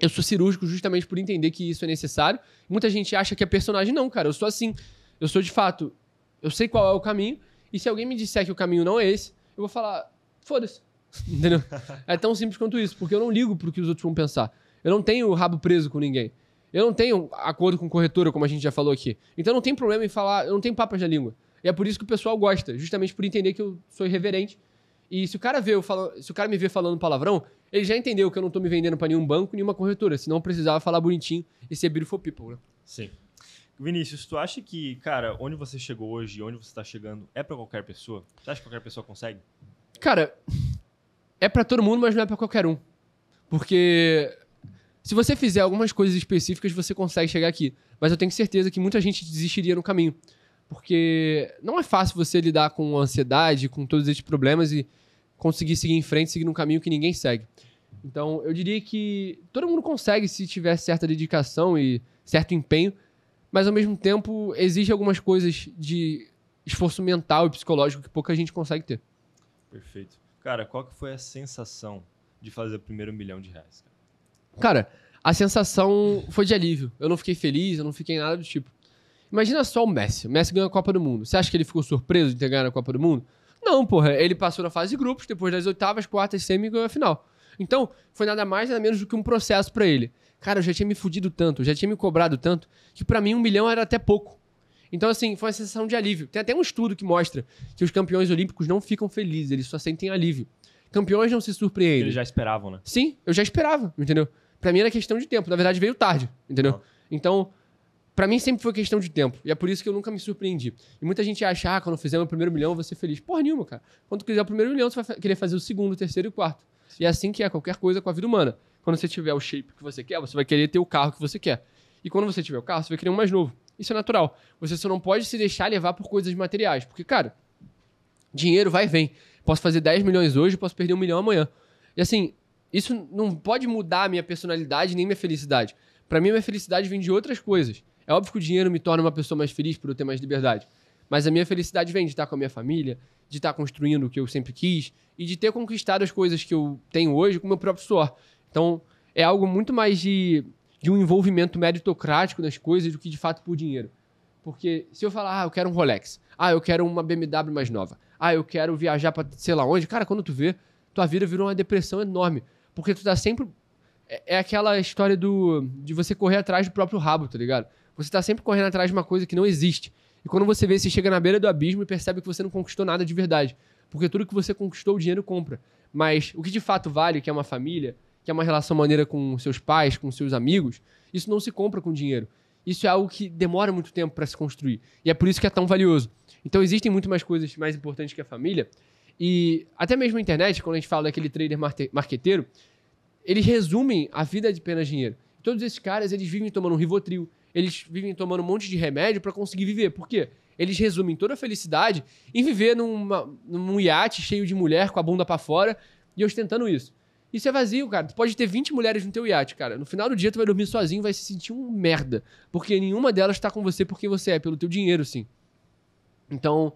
eu sou cirúrgico justamente por entender que isso é necessário. Muita gente acha que é personagem. Não, cara, eu sou assim. Eu sou de fato. Eu sei qual é o caminho. E se alguém me disser que o caminho não é esse, eu vou falar, foda-se. Entendeu? É tão simples quanto isso, porque eu não ligo pro que os outros vão pensar. Eu não tenho o rabo preso com ninguém. Eu não tenho acordo com corretora, como a gente já falou aqui. Então não tem problema em falar, eu não tenho papas na língua. E é por isso que o pessoal gosta, justamente por entender que eu sou irreverente e se o cara vê eu falo, se o cara me vê falando palavrão, ele já entendeu que eu não tô me vendendo para nenhum banco, nenhuma corretora, senão eu precisava falar bonitinho e ser beautiful people, né? Sim. Vinícius, tu acha que, cara, onde você chegou hoje, e onde você tá chegando, é para qualquer pessoa? Você acha que qualquer pessoa consegue? Cara, é para todo mundo, mas não é para qualquer um. Porque se você fizer algumas coisas específicas, você consegue chegar aqui. Mas eu tenho certeza que muita gente desistiria no caminho. Porque não é fácil você lidar com ansiedade, com todos esses problemas e conseguir seguir em frente, seguir um caminho que ninguém segue. Então, eu diria que todo mundo consegue se tiver certa dedicação e certo empenho, mas ao mesmo tempo exige algumas coisas de esforço mental e psicológico que pouca gente consegue ter. Perfeito. Cara, qual que foi a sensação de fazer o primeiro milhão de reais? Cara, cara a sensação foi de alívio. Eu não fiquei feliz, eu não fiquei nada do tipo. Imagina só o Messi. O Messi ganhou a Copa do Mundo. Você acha que ele ficou surpreso de ter ganhado a Copa do Mundo? não, porra. Ele passou na fase de grupos, depois das oitavas, quartas, semi e ganhou a final. Então, foi nada mais nada menos do que um processo para ele. Cara, eu já tinha me fudido tanto, já tinha me cobrado tanto, que para mim um milhão era até pouco. Então, assim, foi uma sensação de alívio. Tem até um estudo que mostra que os campeões olímpicos não ficam felizes, eles só sentem alívio. Campeões não se surpreendem. Eles já esperavam, né? Sim, eu já esperava, entendeu? Pra mim era questão de tempo. Na verdade, veio tarde, entendeu? Não. Então, para mim sempre foi questão de tempo. E é por isso que eu nunca me surpreendi. E muita gente acha, ah, quando fizer meu primeiro milhão, eu vou ser feliz. Porra nenhuma, cara. Quando quiser o primeiro milhão, você vai querer fazer o segundo, o terceiro e o quarto. E é assim que é qualquer coisa com a vida humana. Quando você tiver o shape que você quer, você vai querer ter o carro que você quer. E quando você tiver o carro, você vai querer um mais novo. Isso é natural. Você só não pode se deixar levar por coisas materiais. Porque, cara, dinheiro vai e vem. Posso fazer 10 milhões hoje, posso perder um milhão amanhã. E assim, isso não pode mudar a minha personalidade nem minha felicidade. Para mim, minha felicidade vem de outras coisas. É óbvio que o dinheiro me torna uma pessoa mais feliz por eu ter mais liberdade. Mas a minha felicidade vem de estar com a minha família, de estar construindo o que eu sempre quis e de ter conquistado as coisas que eu tenho hoje com o meu próprio suor. Então, é algo muito mais de, de um envolvimento meritocrático nas coisas do que de fato por dinheiro. Porque se eu falar, ah, eu quero um Rolex, ah, eu quero uma BMW mais nova, ah, eu quero viajar para sei lá onde, cara, quando tu vê, tua vida virou uma depressão enorme. Porque tu tá sempre. É, é aquela história do de você correr atrás do próprio rabo, tá ligado? Você está sempre correndo atrás de uma coisa que não existe. E quando você vê, você chega na beira do abismo e percebe que você não conquistou nada de verdade. Porque tudo que você conquistou, o dinheiro compra. Mas o que de fato vale, que é uma família, que é uma relação maneira com seus pais, com seus amigos, isso não se compra com dinheiro. Isso é algo que demora muito tempo para se construir. E é por isso que é tão valioso. Então existem muito mais coisas mais importantes que a família. E até mesmo a internet, quando a gente fala daquele trader marqueteiro, eles resumem a vida de apenas dinheiro. Todos esses caras, eles vivem tomando um Rivotril, eles vivem tomando um monte de remédio para conseguir viver. Por quê? Eles resumem toda a felicidade em viver numa, num iate cheio de mulher com a bunda para fora e ostentando isso. Isso é vazio, cara. Tu pode ter 20 mulheres no teu iate, cara. No final do dia, tu vai dormir sozinho vai se sentir um merda. Porque nenhuma delas tá com você porque você é, pelo teu dinheiro, sim. Então,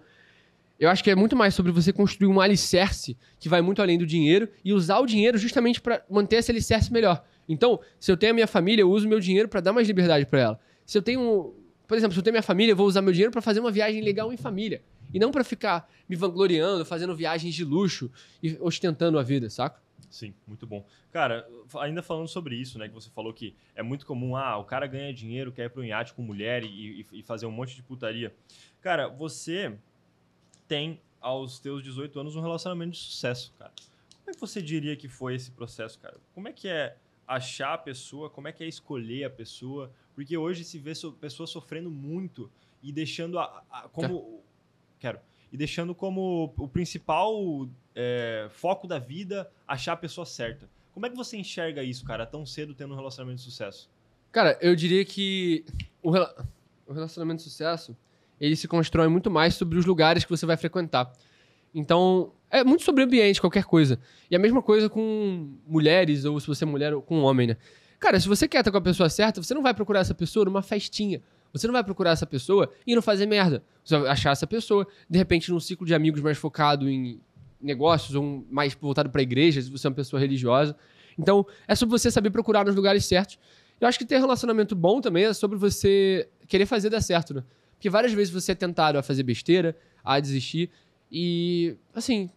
eu acho que é muito mais sobre você construir um alicerce que vai muito além do dinheiro e usar o dinheiro justamente para manter esse alicerce melhor. Então, se eu tenho a minha família, eu uso meu dinheiro para dar mais liberdade para ela. Se eu tenho, por exemplo, se eu tenho minha família, eu vou usar meu dinheiro para fazer uma viagem legal em família e não para ficar me vangloriando, fazendo viagens de luxo e ostentando a vida, saca? Sim, muito bom. Cara, ainda falando sobre isso, né? Que você falou que é muito comum, ah, o cara ganha dinheiro, quer ir para um iate com mulher e, e, e fazer um monte de putaria. Cara, você tem aos teus 18 anos um relacionamento de sucesso, cara. Como é que você diria que foi esse processo, cara? Como é que é achar a pessoa, como é que é escolher a pessoa, porque hoje se vê so, pessoas sofrendo muito e deixando a, a como quero. quero e deixando como o principal é, foco da vida achar a pessoa certa. Como é que você enxerga isso, cara, tão cedo tendo um relacionamento de sucesso? Cara, eu diria que o, rela... o relacionamento de sucesso ele se constrói muito mais sobre os lugares que você vai frequentar. Então, é muito sobre ambiente, qualquer coisa. E a mesma coisa com mulheres, ou se você é mulher, ou com homem, né? Cara, se você quer estar com a pessoa certa, você não vai procurar essa pessoa numa festinha. Você não vai procurar essa pessoa e não fazer merda. Você vai achar essa pessoa, de repente, num ciclo de amigos mais focado em negócios, ou mais voltado para igrejas, se você é uma pessoa religiosa. Então, é sobre você saber procurar nos lugares certos. Eu acho que ter relacionamento bom também é sobre você querer fazer dar certo, né? Porque várias vezes você é tentado a fazer besteira, a desistir, e, assim,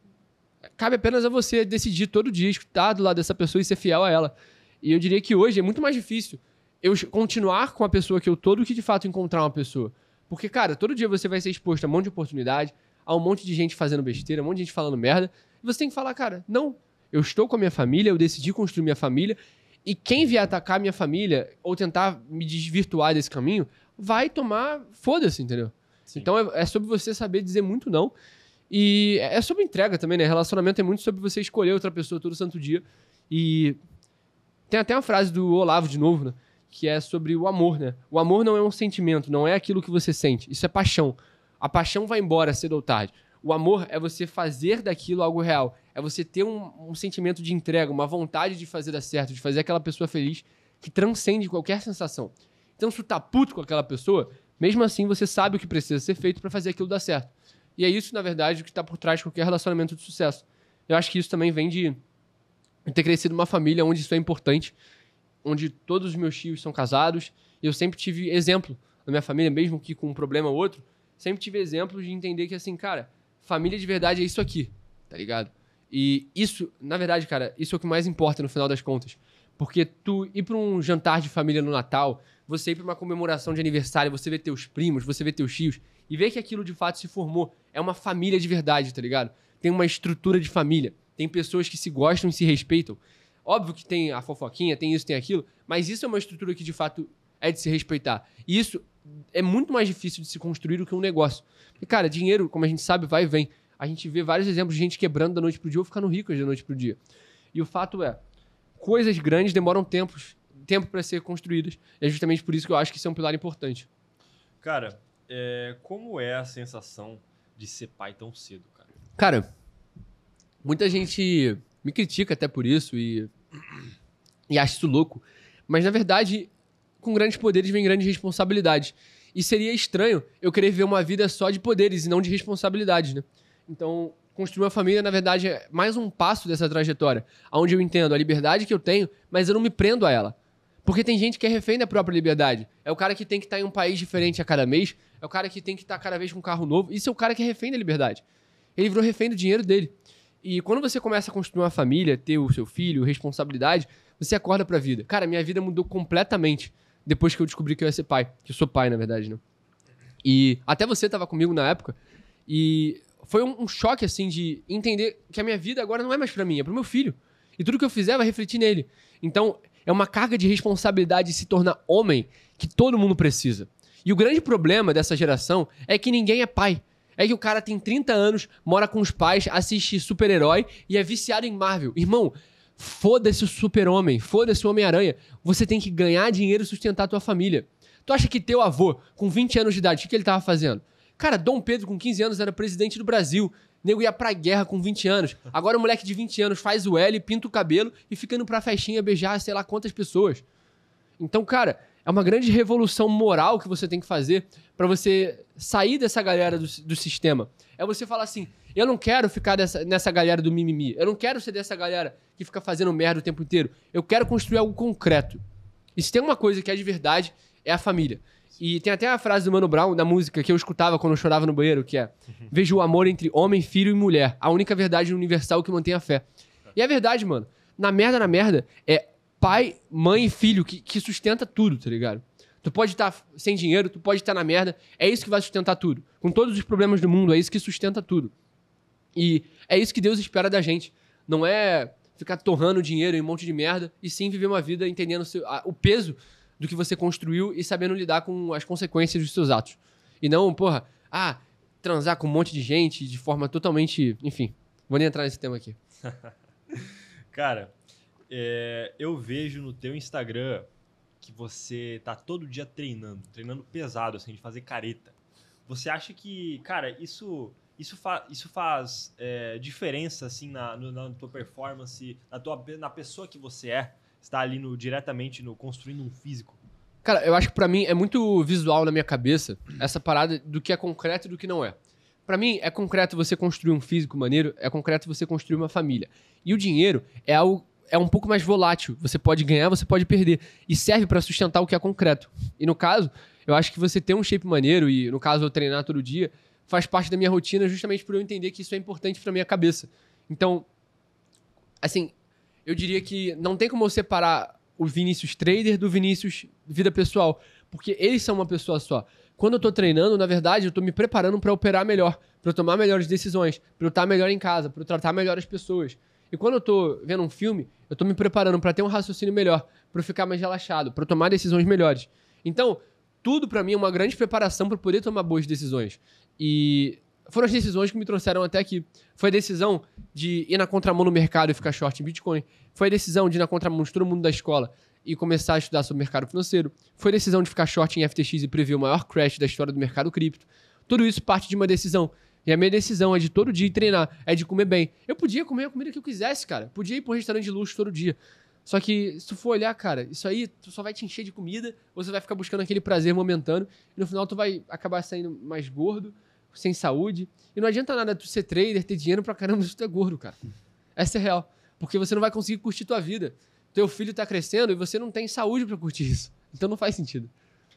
cabe apenas a você decidir todo dia, estar do lado dessa pessoa e ser fiel a ela. E eu diria que hoje é muito mais difícil eu continuar com a pessoa que eu tô do que de fato encontrar uma pessoa. Porque, cara, todo dia você vai ser exposto a um monte de oportunidade, a um monte de gente fazendo besteira, um monte de gente falando merda. E você tem que falar, cara, não, eu estou com a minha família, eu decidi construir minha família. E quem vier atacar a minha família ou tentar me desvirtuar desse caminho, vai tomar foda-se, entendeu? Sim. Então é, é sobre você saber dizer muito não e é, é sobre entrega também, né? Relacionamento é muito sobre você escolher outra pessoa todo santo dia. E tem até uma frase do Olavo de novo, né? Que é sobre o amor, né? O amor não é um sentimento, não é aquilo que você sente. Isso é paixão. A paixão vai embora cedo ou tarde. O amor é você fazer daquilo algo real. É você ter um, um sentimento de entrega, uma vontade de fazer dar certo, de fazer aquela pessoa feliz que transcende qualquer sensação. Então, se tu tá puto com aquela pessoa, mesmo assim você sabe o que precisa ser feito para fazer aquilo dar certo. E é isso, na verdade, que está por trás de qualquer relacionamento de sucesso. Eu acho que isso também vem de ter crescido uma família onde isso é importante, onde todos os meus tios são casados. E eu sempre tive exemplo na minha família, mesmo que com um problema ou outro, sempre tive exemplo de entender que, assim, cara, família de verdade é isso aqui, tá ligado? E isso, na verdade, cara, isso é o que mais importa no final das contas. Porque tu ir para um jantar de família no Natal, você ir para uma comemoração de aniversário, você ver teus primos, você ver teus tios e ver que aquilo de fato se formou. É uma família de verdade, tá ligado? Tem uma estrutura de família, tem pessoas que se gostam e se respeitam. Óbvio que tem a fofoquinha, tem isso, tem aquilo, mas isso é uma estrutura que de fato é de se respeitar. E isso é muito mais difícil de se construir do que um negócio. E, cara, dinheiro, como a gente sabe, vai e vem. A gente vê vários exemplos de gente quebrando da noite pro dia ou ficando rico da noite pro dia. E o fato é, coisas grandes demoram tempos tempo para ser construídas. É justamente por isso que eu acho que isso é um pilar importante. Cara, é, como é a sensação de ser pai tão cedo, cara? Cara, muita gente me critica até por isso e, e acha isso louco. Mas na verdade, com grandes poderes vem grandes responsabilidades. E seria estranho eu querer viver uma vida só de poderes e não de responsabilidades, né? Então, construir uma família, na verdade, é mais um passo dessa trajetória, onde eu entendo a liberdade que eu tenho, mas eu não me prendo a ela. Porque tem gente que é refém da própria liberdade. É o cara que tem que estar tá em um país diferente a cada mês. É o cara que tem que estar tá cada vez com um carro novo. Isso é o cara que é refém da liberdade. Ele virou refém do dinheiro dele. E quando você começa a construir uma família, ter o seu filho, responsabilidade, você acorda pra vida. Cara, minha vida mudou completamente depois que eu descobri que eu ia ser pai. Que eu sou pai, na verdade, né? E até você tava comigo na época. E foi um, um choque, assim, de entender que a minha vida agora não é mais para mim, é pro meu filho. E tudo que eu fizer vai refletir nele. Então, é uma carga de responsabilidade se tornar homem que todo mundo precisa. E o grande problema dessa geração é que ninguém é pai. É que o cara tem 30 anos, mora com os pais, assiste super-herói e é viciado em Marvel. Irmão, foda-se o super-homem, foda-se o Homem-Aranha. Você tem que ganhar dinheiro e sustentar a tua família. Tu acha que teu avô, com 20 anos de idade, o que, que ele tava fazendo? Cara, Dom Pedro, com 15 anos, era presidente do Brasil. Nego ia pra guerra com 20 anos. Agora o moleque de 20 anos faz o L, pinta o cabelo e fica indo pra festinha beijar sei lá quantas pessoas. Então, cara, é uma grande revolução moral que você tem que fazer para você sair dessa galera do, do, sistema. É você falar assim: eu não quero ficar dessa, nessa galera do mimimi. Eu não quero ser dessa galera que fica fazendo merda o tempo inteiro. Eu quero construir algo concreto. E se tem uma coisa que é de verdade, é a família. E tem até a frase do Mano Brown, da música que eu escutava quando eu chorava no banheiro, que é: Vejo o amor entre homem, filho e mulher, a única verdade universal que mantém a fé. E é verdade, mano. Na merda, na merda, é pai, mãe e filho que, que sustenta tudo, tá ligado? Tu pode estar tá sem dinheiro, tu pode estar tá na merda, é isso que vai sustentar tudo. Com todos os problemas do mundo, é isso que sustenta tudo. E é isso que Deus espera da gente. Não é ficar torrando dinheiro em um monte de merda, e sim viver uma vida entendendo o peso do que você construiu e sabendo lidar com as consequências dos seus atos. E não, porra, ah, transar com um monte de gente de forma totalmente. Enfim, vou nem entrar nesse tema aqui. Cara, é, eu vejo no teu Instagram que você tá todo dia treinando, treinando pesado, assim, de fazer careta. Você acha que, cara, isso isso, fa isso faz é, diferença, assim, na, no, na tua performance, na, tua, na pessoa que você é? está ali no, diretamente no construindo um físico? Cara, eu acho que para mim é muito visual na minha cabeça essa parada do que é concreto e do que não é. Para mim, é concreto você construir um físico maneiro, é concreto você construir uma família. E o dinheiro é algo é um pouco mais volátil. Você pode ganhar, você pode perder. E serve para sustentar o que é concreto. E no caso, eu acho que você ter um shape maneiro, e no caso eu treinar todo dia, faz parte da minha rotina justamente por eu entender que isso é importante para minha cabeça. Então, assim, eu diria que não tem como eu separar o Vinícius trader do Vinícius vida pessoal, porque eles são uma pessoa só. Quando eu tô treinando, na verdade, eu tô me preparando para operar melhor, para tomar melhores decisões, para estar melhor em casa, para tratar melhor as pessoas. E quando eu tô vendo um filme, eu tô me preparando para ter um raciocínio melhor, para ficar mais relaxado, para tomar decisões melhores. Então, tudo para mim é uma grande preparação para poder tomar boas decisões. E foram as decisões que me trouxeram até aqui. Foi a decisão de ir na contramão no mercado e ficar short em Bitcoin. Foi a decisão de ir na contramão de todo mundo da escola e começar a estudar sobre o mercado financeiro. Foi a decisão de ficar short em FTX e prever o maior crash da história do mercado cripto. Tudo isso parte de uma decisão. E a minha decisão é de todo dia treinar, é de comer bem. Eu podia comer a comida que eu quisesse, cara. Podia ir para um restaurante de luxo todo dia. Só que se tu for olhar, cara, isso aí tu só vai te encher de comida, você vai ficar buscando aquele prazer momentâneo e no final tu vai acabar saindo mais gordo sem saúde. E não adianta nada tu ser trader, ter dinheiro pra caramba se tu é gordo, cara. Essa é real. Porque você não vai conseguir curtir tua vida. Teu filho tá crescendo e você não tem saúde para curtir isso. Então não faz sentido.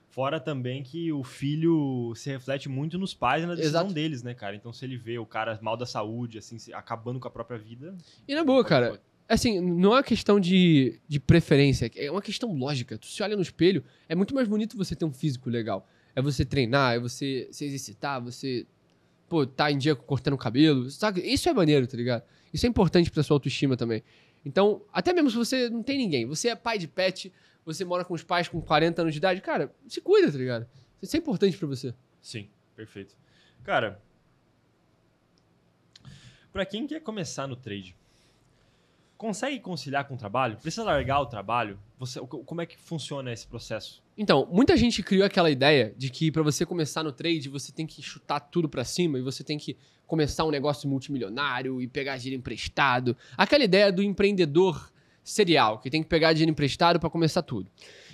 Fora também que o filho se reflete muito nos pais e na decisão Exato. deles, né, cara? Então se ele vê o cara mal da saúde, assim, acabando com a própria vida. E na boa, cara. Assim, não é uma questão de, de preferência, é uma questão lógica. Tu se olha no espelho, é muito mais bonito você ter um físico legal é você treinar, é você se exercitar, você, pô, tá em dia cortando o cabelo, sabe? Isso é maneiro, tá ligado? Isso é importante pra sua autoestima também. Então, até mesmo se você não tem ninguém, você é pai de pet, você mora com os pais com 40 anos de idade, cara, se cuida, tá ligado? Isso é importante para você. Sim, perfeito. Cara, para quem quer começar no trade, consegue conciliar com o trabalho? Precisa largar o trabalho? Você, como é que funciona esse processo? Então, muita gente criou aquela ideia de que para você começar no trade, você tem que chutar tudo para cima e você tem que começar um negócio multimilionário e pegar dinheiro emprestado. Aquela ideia do empreendedor serial, que tem que pegar dinheiro emprestado para começar tudo.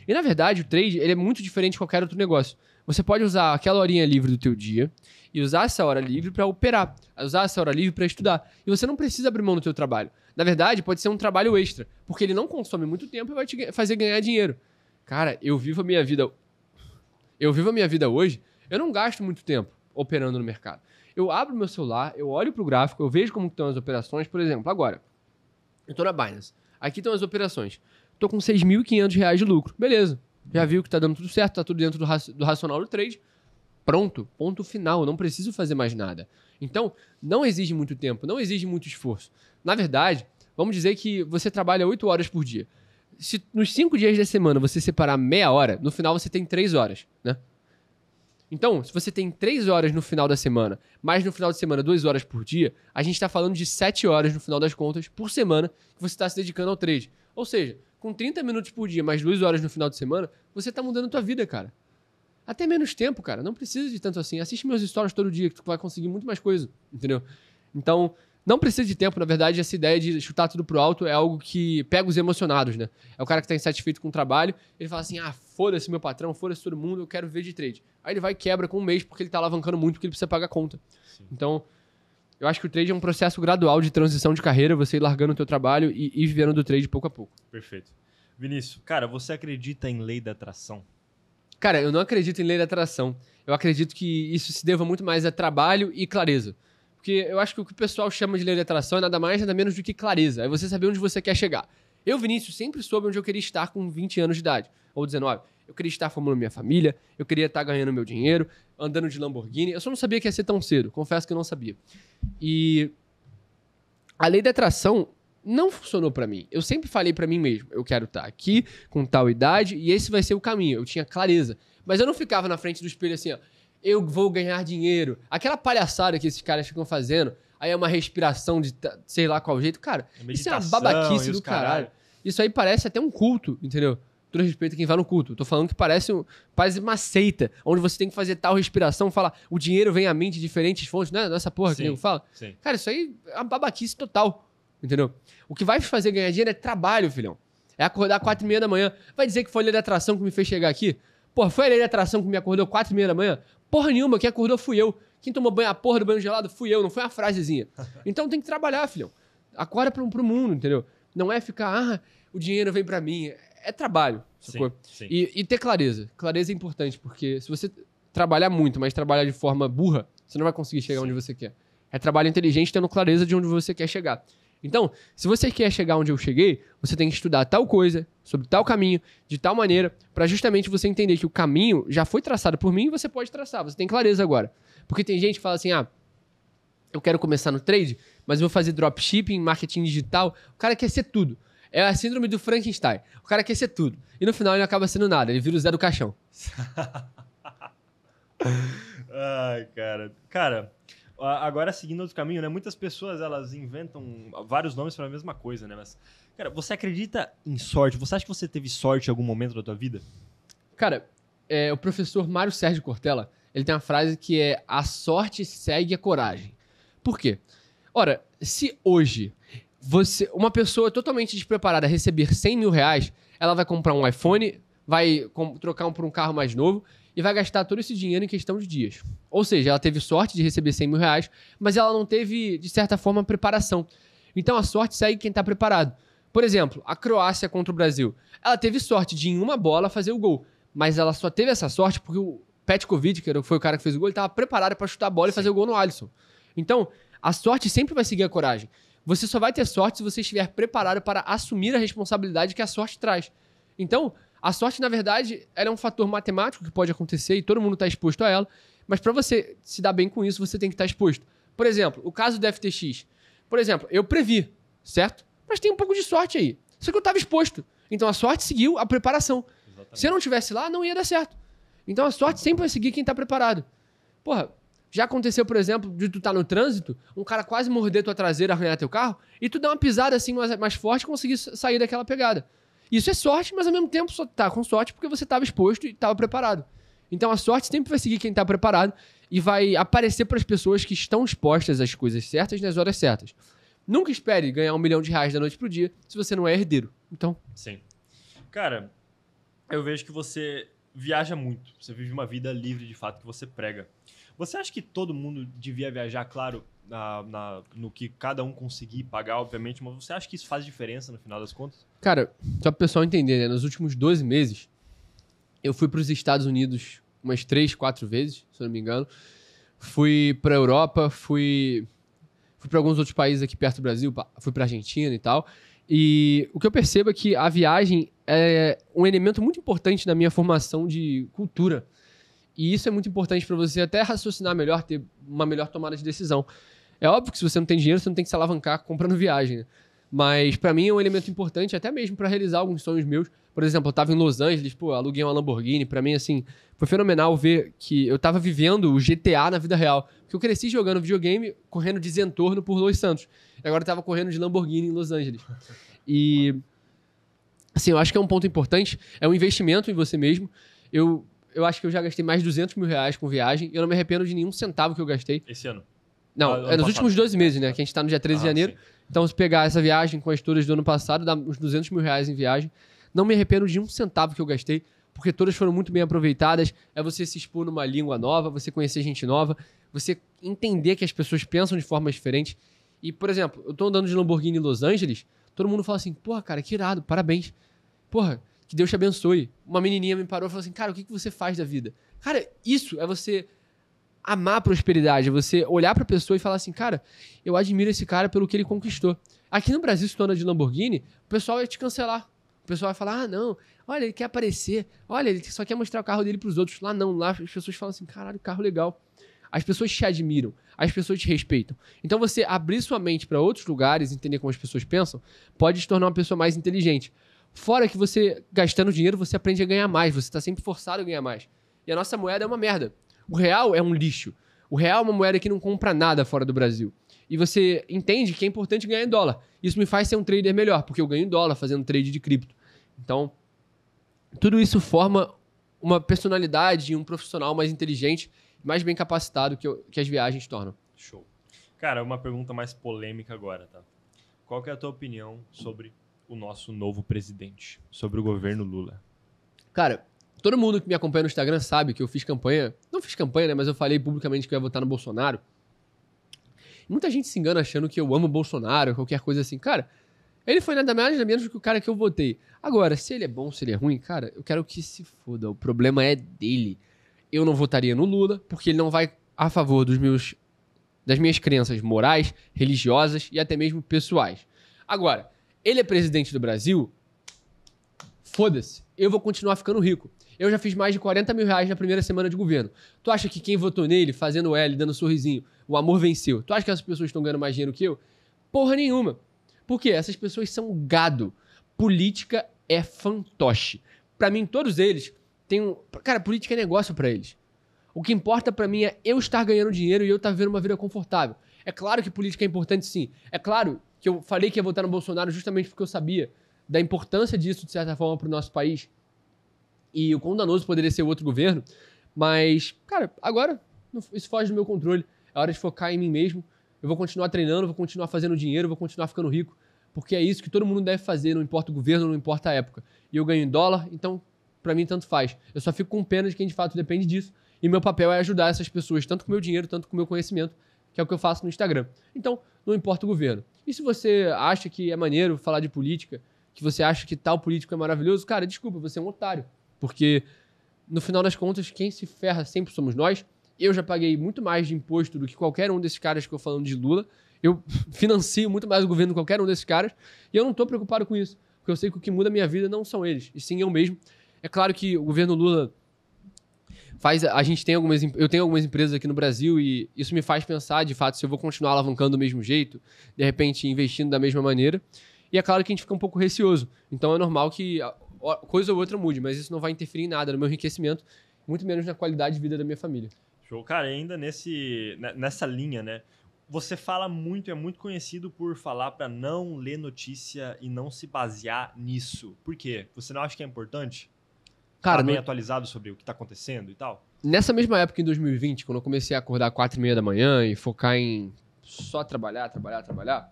E na verdade, o trade ele é muito diferente de qualquer outro negócio. Você pode usar aquela horinha livre do teu dia e usar essa hora livre para operar, usar essa hora livre para estudar. E você não precisa abrir mão do teu trabalho. Na verdade, pode ser um trabalho extra, porque ele não consome muito tempo e vai te fazer ganhar dinheiro. Cara, eu vivo a minha vida. Eu vivo a minha vida hoje, eu não gasto muito tempo operando no mercado. Eu abro meu celular, eu olho para o gráfico, eu vejo como estão as operações. Por exemplo, agora, eu estou na Binance. Aqui estão as operações. Estou com 6.500 reais de lucro. Beleza. Já viu que está dando tudo certo, está tudo dentro do, raci do racional do trade pronto, ponto final, não preciso fazer mais nada. Então, não exige muito tempo, não exige muito esforço. Na verdade, vamos dizer que você trabalha 8 horas por dia. Se nos 5 dias da semana você separar meia hora, no final você tem 3 horas, né? Então, se você tem 3 horas no final da semana, mais no final de semana 2 horas por dia, a gente está falando de 7 horas no final das contas por semana que você está se dedicando ao trade. Ou seja, com 30 minutos por dia, mais 2 horas no final de semana, você está mudando a tua vida, cara. Até menos tempo, cara. Não precisa de tanto assim. Assiste meus stories todo dia que tu vai conseguir muito mais coisa, entendeu? Então, não precisa de tempo, na verdade, essa ideia de chutar tudo pro alto é algo que pega os emocionados, né? É o cara que tá insatisfeito com o trabalho, ele fala assim: ah, foda-se meu patrão, foda-se todo mundo, eu quero ver de trade. Aí ele vai e quebra com um mês porque ele tá alavancando muito porque ele precisa pagar a conta. Sim. Então, eu acho que o trade é um processo gradual de transição de carreira, você ir largando o teu trabalho e ir vivendo do trade pouco a pouco. Perfeito. Vinícius, cara, você acredita em lei da atração? Cara, eu não acredito em lei da atração. Eu acredito que isso se deva muito mais a trabalho e clareza. Porque eu acho que o que o pessoal chama de lei da atração é nada mais, nada menos do que clareza. É você saber onde você quer chegar. Eu, Vinícius, sempre soube onde eu queria estar com 20 anos de idade, ou 19. Eu queria estar formando minha família, eu queria estar ganhando meu dinheiro, andando de Lamborghini. Eu só não sabia que ia ser tão cedo, confesso que eu não sabia. E a lei da atração não funcionou para mim. Eu sempre falei para mim mesmo, eu quero estar aqui com tal idade e esse vai ser o caminho. Eu tinha clareza, mas eu não ficava na frente do espelho assim, ó, eu vou ganhar dinheiro. Aquela palhaçada que esses caras ficam fazendo, aí é uma respiração de sei lá qual jeito. Cara, é isso é uma babaquice do caralho. caralho. Isso aí parece até um culto, entendeu? Todo respeito a quem vai no culto. Tô falando que parece, um, parece uma seita, onde você tem que fazer tal respiração, falar o dinheiro vem à mente de diferentes fontes, né? Nessa porra sim, que eu falo. Sim. Cara, isso aí é uma babaquice total, entendeu? O que vai fazer ganhar dinheiro é trabalho, filhão. É acordar quatro e meia da manhã. Vai dizer que foi a lei da atração que me fez chegar aqui? Pô, foi a lei da atração que me acordou quatro e meia da manhã? Porra nenhuma, quem acordou fui eu. Quem tomou banho, a porra do banho gelado fui eu, não foi uma frasezinha. Então tem que trabalhar, filhão. Acorda pro, pro mundo, entendeu? Não é ficar, ah, o dinheiro vem para mim. É trabalho, sacou? Sim, sim. E, e ter clareza. Clareza é importante, porque se você trabalhar muito, mas trabalhar de forma burra, você não vai conseguir chegar sim. onde você quer. É trabalho inteligente tendo clareza de onde você quer chegar. Então, se você quer chegar onde eu cheguei, você tem que estudar tal coisa, sobre tal caminho, de tal maneira, para justamente você entender que o caminho já foi traçado por mim e você pode traçar, você tem clareza agora. Porque tem gente que fala assim: "Ah, eu quero começar no trade, mas vou fazer dropshipping, marketing digital". O cara quer ser tudo. É a síndrome do Frankenstein. O cara quer ser tudo. E no final ele acaba sendo nada, ele vira o Zé do Caixão. Ai, cara. Cara, Agora, seguindo outro caminho, né? Muitas pessoas elas inventam vários nomes para a mesma coisa, né? Mas, cara, você acredita em sorte? Você acha que você teve sorte em algum momento da tua vida? Cara, é, o professor Mário Sérgio Cortella, ele tem uma frase que é a sorte segue a coragem. Por quê? Ora, se hoje você, uma pessoa totalmente despreparada receber 100 mil reais, ela vai comprar um iPhone, vai trocar um por um carro mais novo e vai gastar todo esse dinheiro em questão de dias. Ou seja, ela teve sorte de receber 100 mil reais, mas ela não teve, de certa forma, preparação. Então a sorte segue quem está preparado. Por exemplo, a Croácia contra o Brasil. Ela teve sorte de, em uma bola, fazer o gol. Mas ela só teve essa sorte porque o Petkovic, que foi o cara que fez o gol, estava preparado para chutar a bola Sim. e fazer o gol no Alisson. Então, a sorte sempre vai seguir a coragem. Você só vai ter sorte se você estiver preparado para assumir a responsabilidade que a sorte traz. Então, a sorte, na verdade, ela é um fator matemático que pode acontecer e todo mundo está exposto a ela. Mas para você se dar bem com isso, você tem que estar tá exposto. Por exemplo, o caso do FTX. Por exemplo, eu previ, certo? Mas tem um pouco de sorte aí. Só que eu estava exposto. Então a sorte seguiu a preparação. Exatamente. Se eu não tivesse lá, não ia dar certo. Então a sorte sempre vai seguir quem está preparado. Porra, já aconteceu, por exemplo, de tu estar tá no trânsito, um cara quase morder tua traseira, arranhar teu carro, e tu dar uma pisada assim mais, mais forte e conseguir sair daquela pegada. Isso é sorte, mas ao mesmo tempo só tá com sorte porque você estava exposto e estava preparado. Então a sorte sempre vai seguir quem está preparado e vai aparecer para as pessoas que estão expostas às coisas certas nas horas certas. Nunca espere ganhar um milhão de reais da noite pro dia se você não é herdeiro. Então. Sim. Cara, eu vejo que você viaja muito. Você vive uma vida livre de fato que você prega. Você acha que todo mundo devia viajar, claro, na, na, no que cada um conseguir pagar, obviamente, mas você acha que isso faz diferença no final das contas? Cara, só para o pessoal entender, né? Nos últimos 12 meses, eu fui para os Estados Unidos umas 3, 4 vezes, se eu não me engano. Fui para a Europa, fui, fui para alguns outros países aqui perto do Brasil, fui para a Argentina e tal. E o que eu percebo é que a viagem é um elemento muito importante na minha formação de cultura e isso é muito importante para você até raciocinar melhor, ter uma melhor tomada de decisão. É óbvio que se você não tem dinheiro, você não tem que se alavancar comprando viagem, né? Mas para mim é um elemento importante, até mesmo para realizar alguns sonhos meus. Por exemplo, eu estava em Los Angeles, pô, aluguei uma Lamborghini. Para mim, assim, foi fenomenal ver que eu estava vivendo o GTA na vida real. Porque eu cresci jogando videogame, correndo de Zentorno por Los Santos. E agora eu tava correndo de Lamborghini em Los Angeles. E. Assim, eu acho que é um ponto importante. É um investimento em você mesmo. Eu eu acho que eu já gastei mais de 200 mil reais com viagem. Eu não me arrependo de nenhum centavo que eu gastei. Esse ano? Não, ah, é nos últimos 12 é, meses, né? Tá. Que a gente tá no dia 13 ah, de janeiro. Sim. Então, se pegar essa viagem com as todas do ano passado, dá uns 200 mil reais em viagem. Não me arrependo de um centavo que eu gastei, porque todas foram muito bem aproveitadas. É você se expor numa língua nova, você conhecer gente nova, você entender que as pessoas pensam de formas diferentes. E, por exemplo, eu tô andando de Lamborghini em Los Angeles, todo mundo fala assim, porra, cara, que irado, parabéns. Porra, que Deus te abençoe. Uma menininha me parou e falou assim: Cara, o que, que você faz da vida? Cara, isso é você amar a prosperidade, é você olhar para a pessoa e falar assim: Cara, eu admiro esse cara pelo que ele conquistou. Aqui no Brasil, se tu anda de Lamborghini, o pessoal vai te cancelar. O pessoal vai falar: Ah, não, olha, ele quer aparecer, olha, ele só quer mostrar o carro dele para os outros. Lá não, lá as pessoas falam assim: Caralho, carro legal. As pessoas te admiram, as pessoas te respeitam. Então você abrir sua mente para outros lugares, entender como as pessoas pensam, pode te tornar uma pessoa mais inteligente. Fora que você, gastando dinheiro, você aprende a ganhar mais, você está sempre forçado a ganhar mais. E a nossa moeda é uma merda. O real é um lixo. O real é uma moeda que não compra nada fora do Brasil. E você entende que é importante ganhar em dólar. Isso me faz ser um trader melhor, porque eu ganho em dólar fazendo trade de cripto. Então, tudo isso forma uma personalidade e um profissional mais inteligente, mais bem capacitado que, eu, que as viagens tornam. Show. Cara, uma pergunta mais polêmica agora, tá? Qual é a tua opinião sobre o nosso novo presidente, sobre o governo Lula? Cara, todo mundo que me acompanha no Instagram sabe que eu fiz campanha. Não fiz campanha, né? Mas eu falei publicamente que eu ia votar no Bolsonaro. Muita gente se engana achando que eu amo Bolsonaro, qualquer coisa assim. Cara, ele foi nada mais nada menos do que o cara que eu votei. Agora, se ele é bom, se ele é ruim, cara, eu quero que se foda. O problema é dele. Eu não votaria no Lula, porque ele não vai a favor dos meus, das minhas crenças morais, religiosas e até mesmo pessoais. Agora, ele é presidente do Brasil, foda-se, eu vou continuar ficando rico. Eu já fiz mais de 40 mil reais na primeira semana de governo. Tu acha que quem votou nele, fazendo L, dando um sorrisinho, o amor venceu? Tu acha que essas pessoas estão ganhando mais dinheiro que eu? Porra nenhuma. Por quê? Essas pessoas são gado. Política é fantoche. Para mim, todos eles têm um. Cara, política é negócio para eles. O que importa para mim é eu estar ganhando dinheiro e eu estar tá vivendo uma vida confortável. É claro que política é importante, sim. É claro que eu falei que ia votar no Bolsonaro justamente porque eu sabia da importância disso, de certa forma, para o nosso país. E o quão danoso poderia ser o outro governo. Mas, cara, agora isso foge do meu controle. É hora de focar em mim mesmo. Eu vou continuar treinando, vou continuar fazendo dinheiro, vou continuar ficando rico. Porque é isso que todo mundo deve fazer, não importa o governo, não importa a época. E eu ganho em dólar, então, para mim, tanto faz. Eu só fico com pena de quem de fato depende disso. E meu papel é ajudar essas pessoas, tanto com meu dinheiro, tanto com meu conhecimento, que é o que eu faço no Instagram. Então, não importa o governo. E se você acha que é maneiro falar de política, que você acha que tal político é maravilhoso, cara, desculpa, você é um otário. Porque, no final das contas, quem se ferra sempre somos nós. Eu já paguei muito mais de imposto do que qualquer um desses caras que eu falando de Lula. Eu financio muito mais o governo que qualquer um desses caras. E eu não estou preocupado com isso. Porque eu sei que o que muda a minha vida não são eles, e sim eu mesmo. É claro que o governo Lula faz a gente tem algumas eu tenho algumas empresas aqui no Brasil e isso me faz pensar de fato se eu vou continuar alavancando do mesmo jeito, de repente investindo da mesma maneira. E é claro que a gente fica um pouco receoso. Então é normal que coisa ou outra mude, mas isso não vai interferir em nada no meu enriquecimento, muito menos na qualidade de vida da minha família. Show, cara, ainda nesse né, nessa linha, né? Você fala muito, é muito conhecido por falar para não ler notícia e não se basear nisso. Por quê? Você não acha que é importante? Cara, tá bem atualizado sobre o que tá acontecendo e tal? Nessa mesma época, em 2020, quando eu comecei a acordar quatro e meia da manhã e focar em só trabalhar, trabalhar, trabalhar,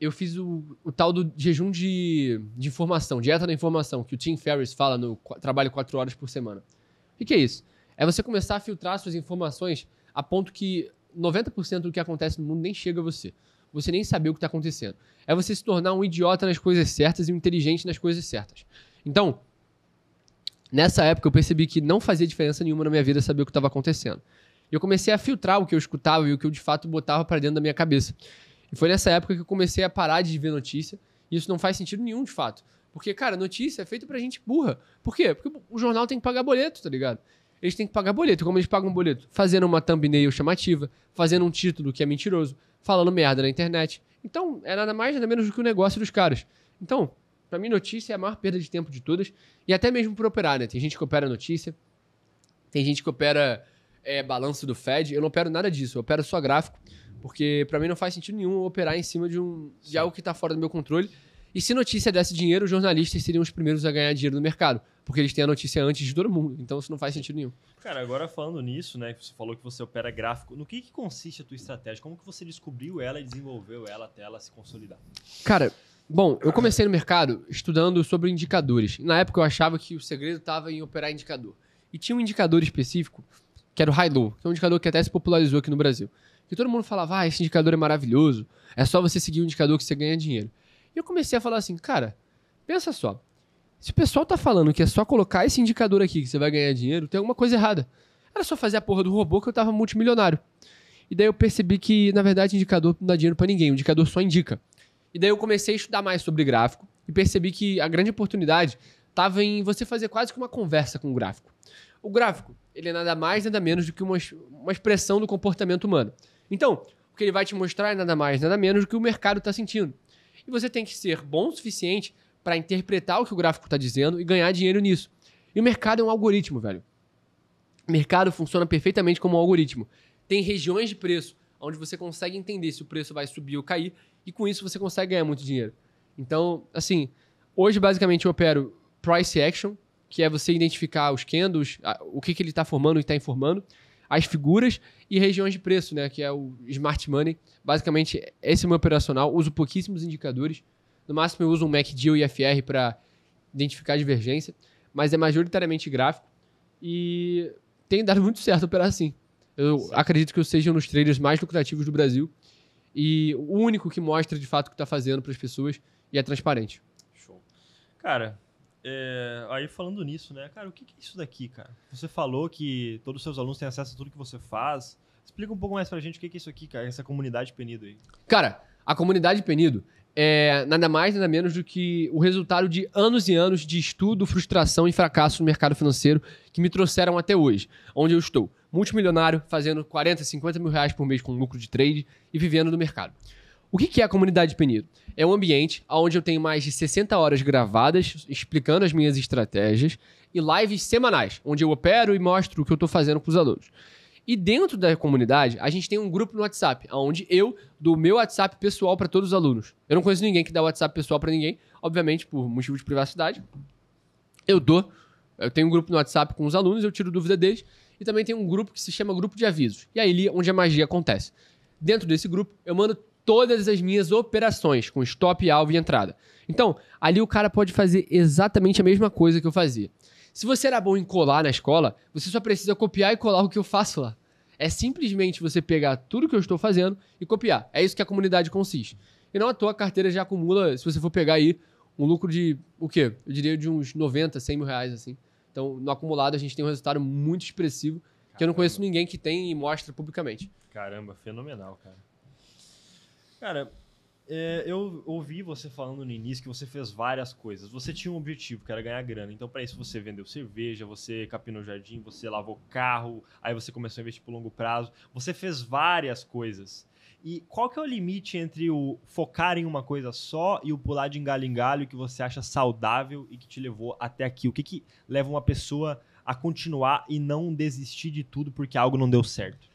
eu fiz o, o tal do jejum de, de, informação, dieta da informação, que o Tim Ferriss fala no trabalho quatro horas por semana. O que, que é isso? É você começar a filtrar suas informações a ponto que 90% do que acontece no mundo nem chega a você. Você nem sabe o que está acontecendo. É você se tornar um idiota nas coisas certas e um inteligente nas coisas certas. Então, Nessa época eu percebi que não fazia diferença nenhuma na minha vida saber o que estava acontecendo. E eu comecei a filtrar o que eu escutava e o que eu de fato botava para dentro da minha cabeça. E foi nessa época que eu comecei a parar de ver notícia, e isso não faz sentido nenhum de fato. Porque, cara, notícia é feita pra gente burra. Por quê? Porque o jornal tem que pagar boleto, tá ligado? Eles têm que pagar boleto. Como eles pagam boleto? Fazendo uma thumbnail chamativa, fazendo um título que é mentiroso, falando merda na internet. Então, é nada mais nada menos do que o negócio dos caras. Então, para mim, notícia é a maior perda de tempo de todas. E até mesmo para operar, né? Tem gente que opera notícia, tem gente que opera é, balanço do Fed. Eu não opero nada disso, eu opero só gráfico, porque para mim não faz sentido nenhum operar em cima de, um, de algo que está fora do meu controle. E se notícia desse dinheiro, os jornalistas seriam os primeiros a ganhar dinheiro no mercado, porque eles têm a notícia antes de todo mundo. Então isso não faz sentido nenhum. Cara, agora falando nisso, né, você falou que você opera gráfico. No que, que consiste a tua estratégia? Como que você descobriu ela e desenvolveu ela até ela se consolidar? Cara, Bom, eu comecei no mercado estudando sobre indicadores. Na época eu achava que o segredo estava em operar indicador. E tinha um indicador específico, que era o high-low, que é um indicador que até se popularizou aqui no Brasil. Que todo mundo falava, ah, esse indicador é maravilhoso, é só você seguir o indicador que você ganha dinheiro. E eu comecei a falar assim, cara, pensa só, se o pessoal tá falando que é só colocar esse indicador aqui que você vai ganhar dinheiro, tem alguma coisa errada. Era só fazer a porra do robô que eu tava multimilionário. E daí eu percebi que, na verdade, indicador não dá dinheiro para ninguém, o indicador só indica. E daí eu comecei a estudar mais sobre gráfico e percebi que a grande oportunidade estava em você fazer quase que uma conversa com o gráfico. O gráfico, ele é nada mais, nada menos do que uma, uma expressão do comportamento humano. Então, o que ele vai te mostrar é nada mais, nada menos do que o mercado está sentindo. E você tem que ser bom o suficiente para interpretar o que o gráfico está dizendo e ganhar dinheiro nisso. E o mercado é um algoritmo, velho. O mercado funciona perfeitamente como um algoritmo. Tem regiões de preço, onde você consegue entender se o preço vai subir ou cair, e com isso você consegue ganhar muito dinheiro. Então, assim, hoje basicamente eu opero price action, que é você identificar os candles, o que, que ele está formando e está informando, as figuras e regiões de preço, né, que é o smart money. Basicamente, esse é o meu operacional, uso pouquíssimos indicadores. No máximo eu uso um MACD e FR para identificar divergência, mas é majoritariamente gráfico e tem dado muito certo operar assim. Eu Sim. acredito que eu seja um dos traders mais lucrativos do Brasil e o único que mostra de fato o que está fazendo para as pessoas e é transparente. Show. Cara, é, aí falando nisso, né, cara, o que, que é isso daqui, cara? Você falou que todos os seus alunos têm acesso a tudo que você faz. Explica um pouco mais a gente o que é isso aqui, cara, essa comunidade Penido aí. Cara, a comunidade Penido é nada mais, nada menos do que o resultado de anos e anos de estudo, frustração e fracasso no mercado financeiro que me trouxeram até hoje, onde eu estou, multimilionário, fazendo 40, 50 mil reais por mês com lucro de trade e vivendo do mercado. O que é a comunidade Penido? É um ambiente onde eu tenho mais de 60 horas gravadas explicando as minhas estratégias e lives semanais, onde eu opero e mostro o que eu estou fazendo para os alunos. E dentro da comunidade, a gente tem um grupo no WhatsApp, onde eu dou meu WhatsApp pessoal para todos os alunos. Eu não conheço ninguém que dá WhatsApp pessoal para ninguém, obviamente por motivo de privacidade. Eu dou, eu tenho um grupo no WhatsApp com os alunos, eu tiro dúvida deles. E também tem um grupo que se chama Grupo de Avisos. E aí, é onde a magia acontece. Dentro desse grupo, eu mando todas as minhas operações com stop, alvo e entrada. Então, ali o cara pode fazer exatamente a mesma coisa que eu fazia. Se você era bom em colar na escola, você só precisa copiar e colar o que eu faço lá. É simplesmente você pegar tudo que eu estou fazendo e copiar. É isso que a comunidade consiste. E não à toa a carteira já acumula, se você for pegar aí, um lucro de o quê? Eu diria de uns 90, 100 mil reais, assim. Então, no acumulado, a gente tem um resultado muito expressivo, Caramba. que eu não conheço ninguém que tem e mostra publicamente. Caramba, fenomenal, cara. Cara, é, eu ouvi você falando no início que você fez várias coisas. Você tinha um objetivo, que era ganhar grana. Então, para isso, você vendeu cerveja, você capinou jardim, você lavou carro, aí você começou a investir por longo prazo. Você fez várias coisas. E qual que é o limite entre o focar em uma coisa só e o pular de engalho em galho que você acha saudável e que te levou até aqui? O que, que leva uma pessoa a continuar e não desistir de tudo porque algo não deu certo?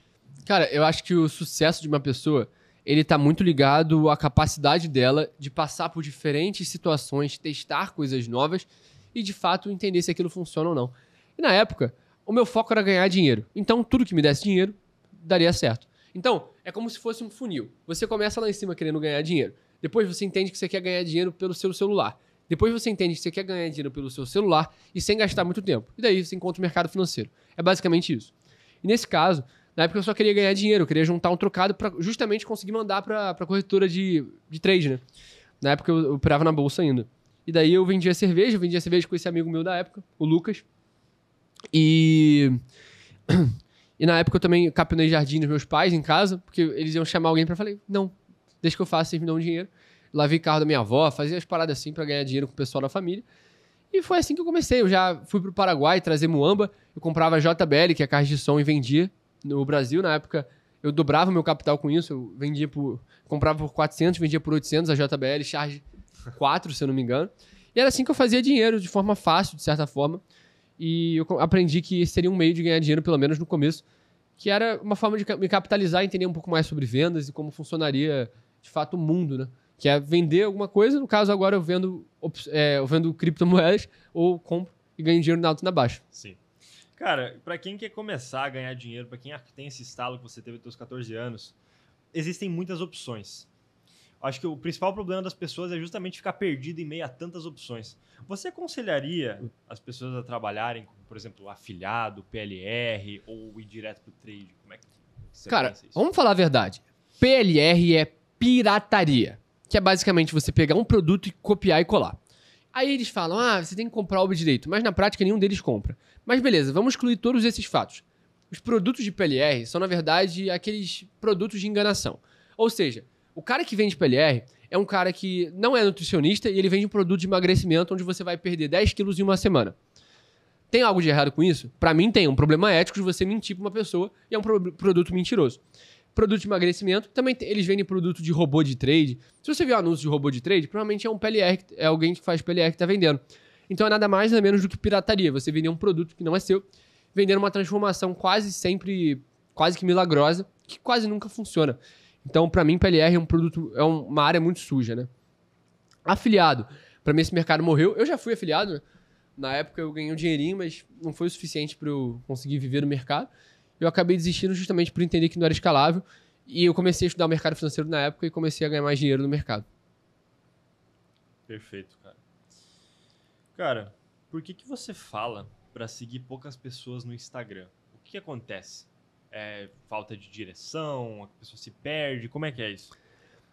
Cara, eu acho que o sucesso de uma pessoa ele está muito ligado à capacidade dela de passar por diferentes situações, testar coisas novas e de fato entender se aquilo funciona ou não. E na época, o meu foco era ganhar dinheiro. Então, tudo que me desse dinheiro daria certo. Então, é como se fosse um funil. Você começa lá em cima querendo ganhar dinheiro. Depois você entende que você quer ganhar dinheiro pelo seu celular. Depois você entende que você quer ganhar dinheiro pelo seu celular e sem gastar muito tempo. E daí você encontra o mercado financeiro. É basicamente isso. E nesse caso, na época eu só queria ganhar dinheiro, eu queria juntar um trocado para justamente conseguir mandar para corretora de, de trade, né? Na época eu, operava na bolsa ainda. E daí eu vendia cerveja, eu vendia cerveja com esse amigo meu da época, o Lucas. E. E na época eu também capinei jardim dos meus pais em casa, porque eles iam chamar alguém para falei, não, deixa que eu faça, vocês me dão um dinheiro. Lavei carro da minha avó, fazia as paradas assim para ganhar dinheiro com o pessoal da família. E foi assim que eu comecei. Eu já fui pro Paraguai trazer muamba, eu comprava JBL, que é a caixa de som, e vendia no Brasil, na época, eu dobrava meu capital com isso. Eu vendia por. Comprava por 400, vendia por 800 a JBL Charge 4, se eu não me engano. E era assim que eu fazia dinheiro, de forma fácil, de certa forma. E eu aprendi que seria um meio de ganhar dinheiro, pelo menos no começo, que era uma forma de me capitalizar, entender um pouco mais sobre vendas e como funcionaria de fato o mundo, né? Que é vender alguma coisa. No caso, agora eu vendo, é, eu vendo criptomoedas ou compro e ganho dinheiro na alta e na baixa. Sim. Cara, para quem quer começar a ganhar dinheiro, para quem tem esse estalo que você teve aos seus 14 anos, existem muitas opções. Acho que o principal problema das pessoas é justamente ficar perdido em meio a tantas opções. Você aconselharia as pessoas a trabalharem por exemplo, afiliado, PLR ou ir direto pro trade? Como é que você Cara, pensa isso? vamos falar a verdade. PLR é pirataria, que é basicamente você pegar um produto e copiar e colar. Aí eles falam, ah, você tem que comprar o direito, mas na prática nenhum deles compra. Mas beleza, vamos excluir todos esses fatos. Os produtos de PLR são, na verdade, aqueles produtos de enganação. Ou seja, o cara que vende PLR é um cara que não é nutricionista e ele vende um produto de emagrecimento onde você vai perder 10 quilos em uma semana. Tem algo de errado com isso? Para mim tem. Um problema ético de você mentir pra uma pessoa e é um pro produto mentiroso produto de emagrecimento. Também eles vendem produto de robô de trade. Se você viu anúncio de robô de trade, provavelmente é um PLR, é alguém que faz PLR que está vendendo. Então é nada mais nada menos do que pirataria. Você vender um produto que não é seu, vendendo uma transformação quase sempre, quase que milagrosa, que quase nunca funciona. Então, para mim, PLR é um produto, é uma área muito suja, né? Afiliado. Para mim, esse mercado morreu. Eu já fui afiliado, né? Na época eu ganhei um dinheirinho, mas não foi o suficiente para eu conseguir viver no mercado. Eu acabei desistindo justamente por entender que não era escalável. E eu comecei a estudar o mercado financeiro na época e comecei a ganhar mais dinheiro no mercado. Perfeito, cara. Cara, por que, que você fala para seguir poucas pessoas no Instagram? O que, que acontece? É falta de direção? A pessoa se perde? Como é que é isso?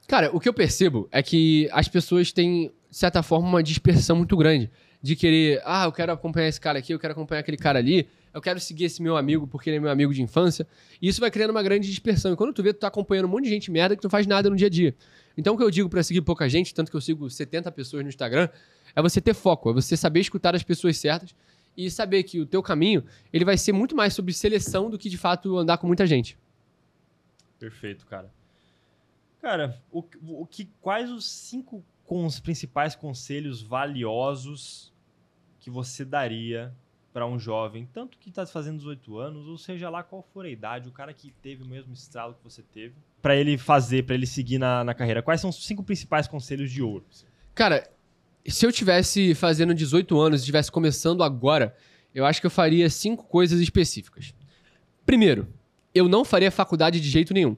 Cara, o que eu percebo é que as pessoas têm, de certa forma, uma dispersão muito grande. De querer, ah, eu quero acompanhar esse cara aqui, eu quero acompanhar aquele cara ali eu quero seguir esse meu amigo porque ele é meu amigo de infância. E isso vai criando uma grande dispersão. E quando tu vê, tu tá acompanhando um monte de gente merda que tu faz nada no dia a dia. Então o que eu digo para seguir pouca gente, tanto que eu sigo 70 pessoas no Instagram, é você ter foco, é você saber escutar as pessoas certas e saber que o teu caminho, ele vai ser muito mais sobre seleção do que de fato andar com muita gente. Perfeito, cara. Cara, o, o que quais os cinco com os principais conselhos valiosos que você daria para um jovem, tanto que está fazendo 18 anos, ou seja lá qual for a idade, o cara que teve o mesmo estralo que você teve, para ele fazer, para ele seguir na, na carreira? Quais são os cinco principais conselhos de ouro? Cara, se eu tivesse fazendo 18 anos e estivesse começando agora, eu acho que eu faria cinco coisas específicas. Primeiro, eu não faria faculdade de jeito nenhum.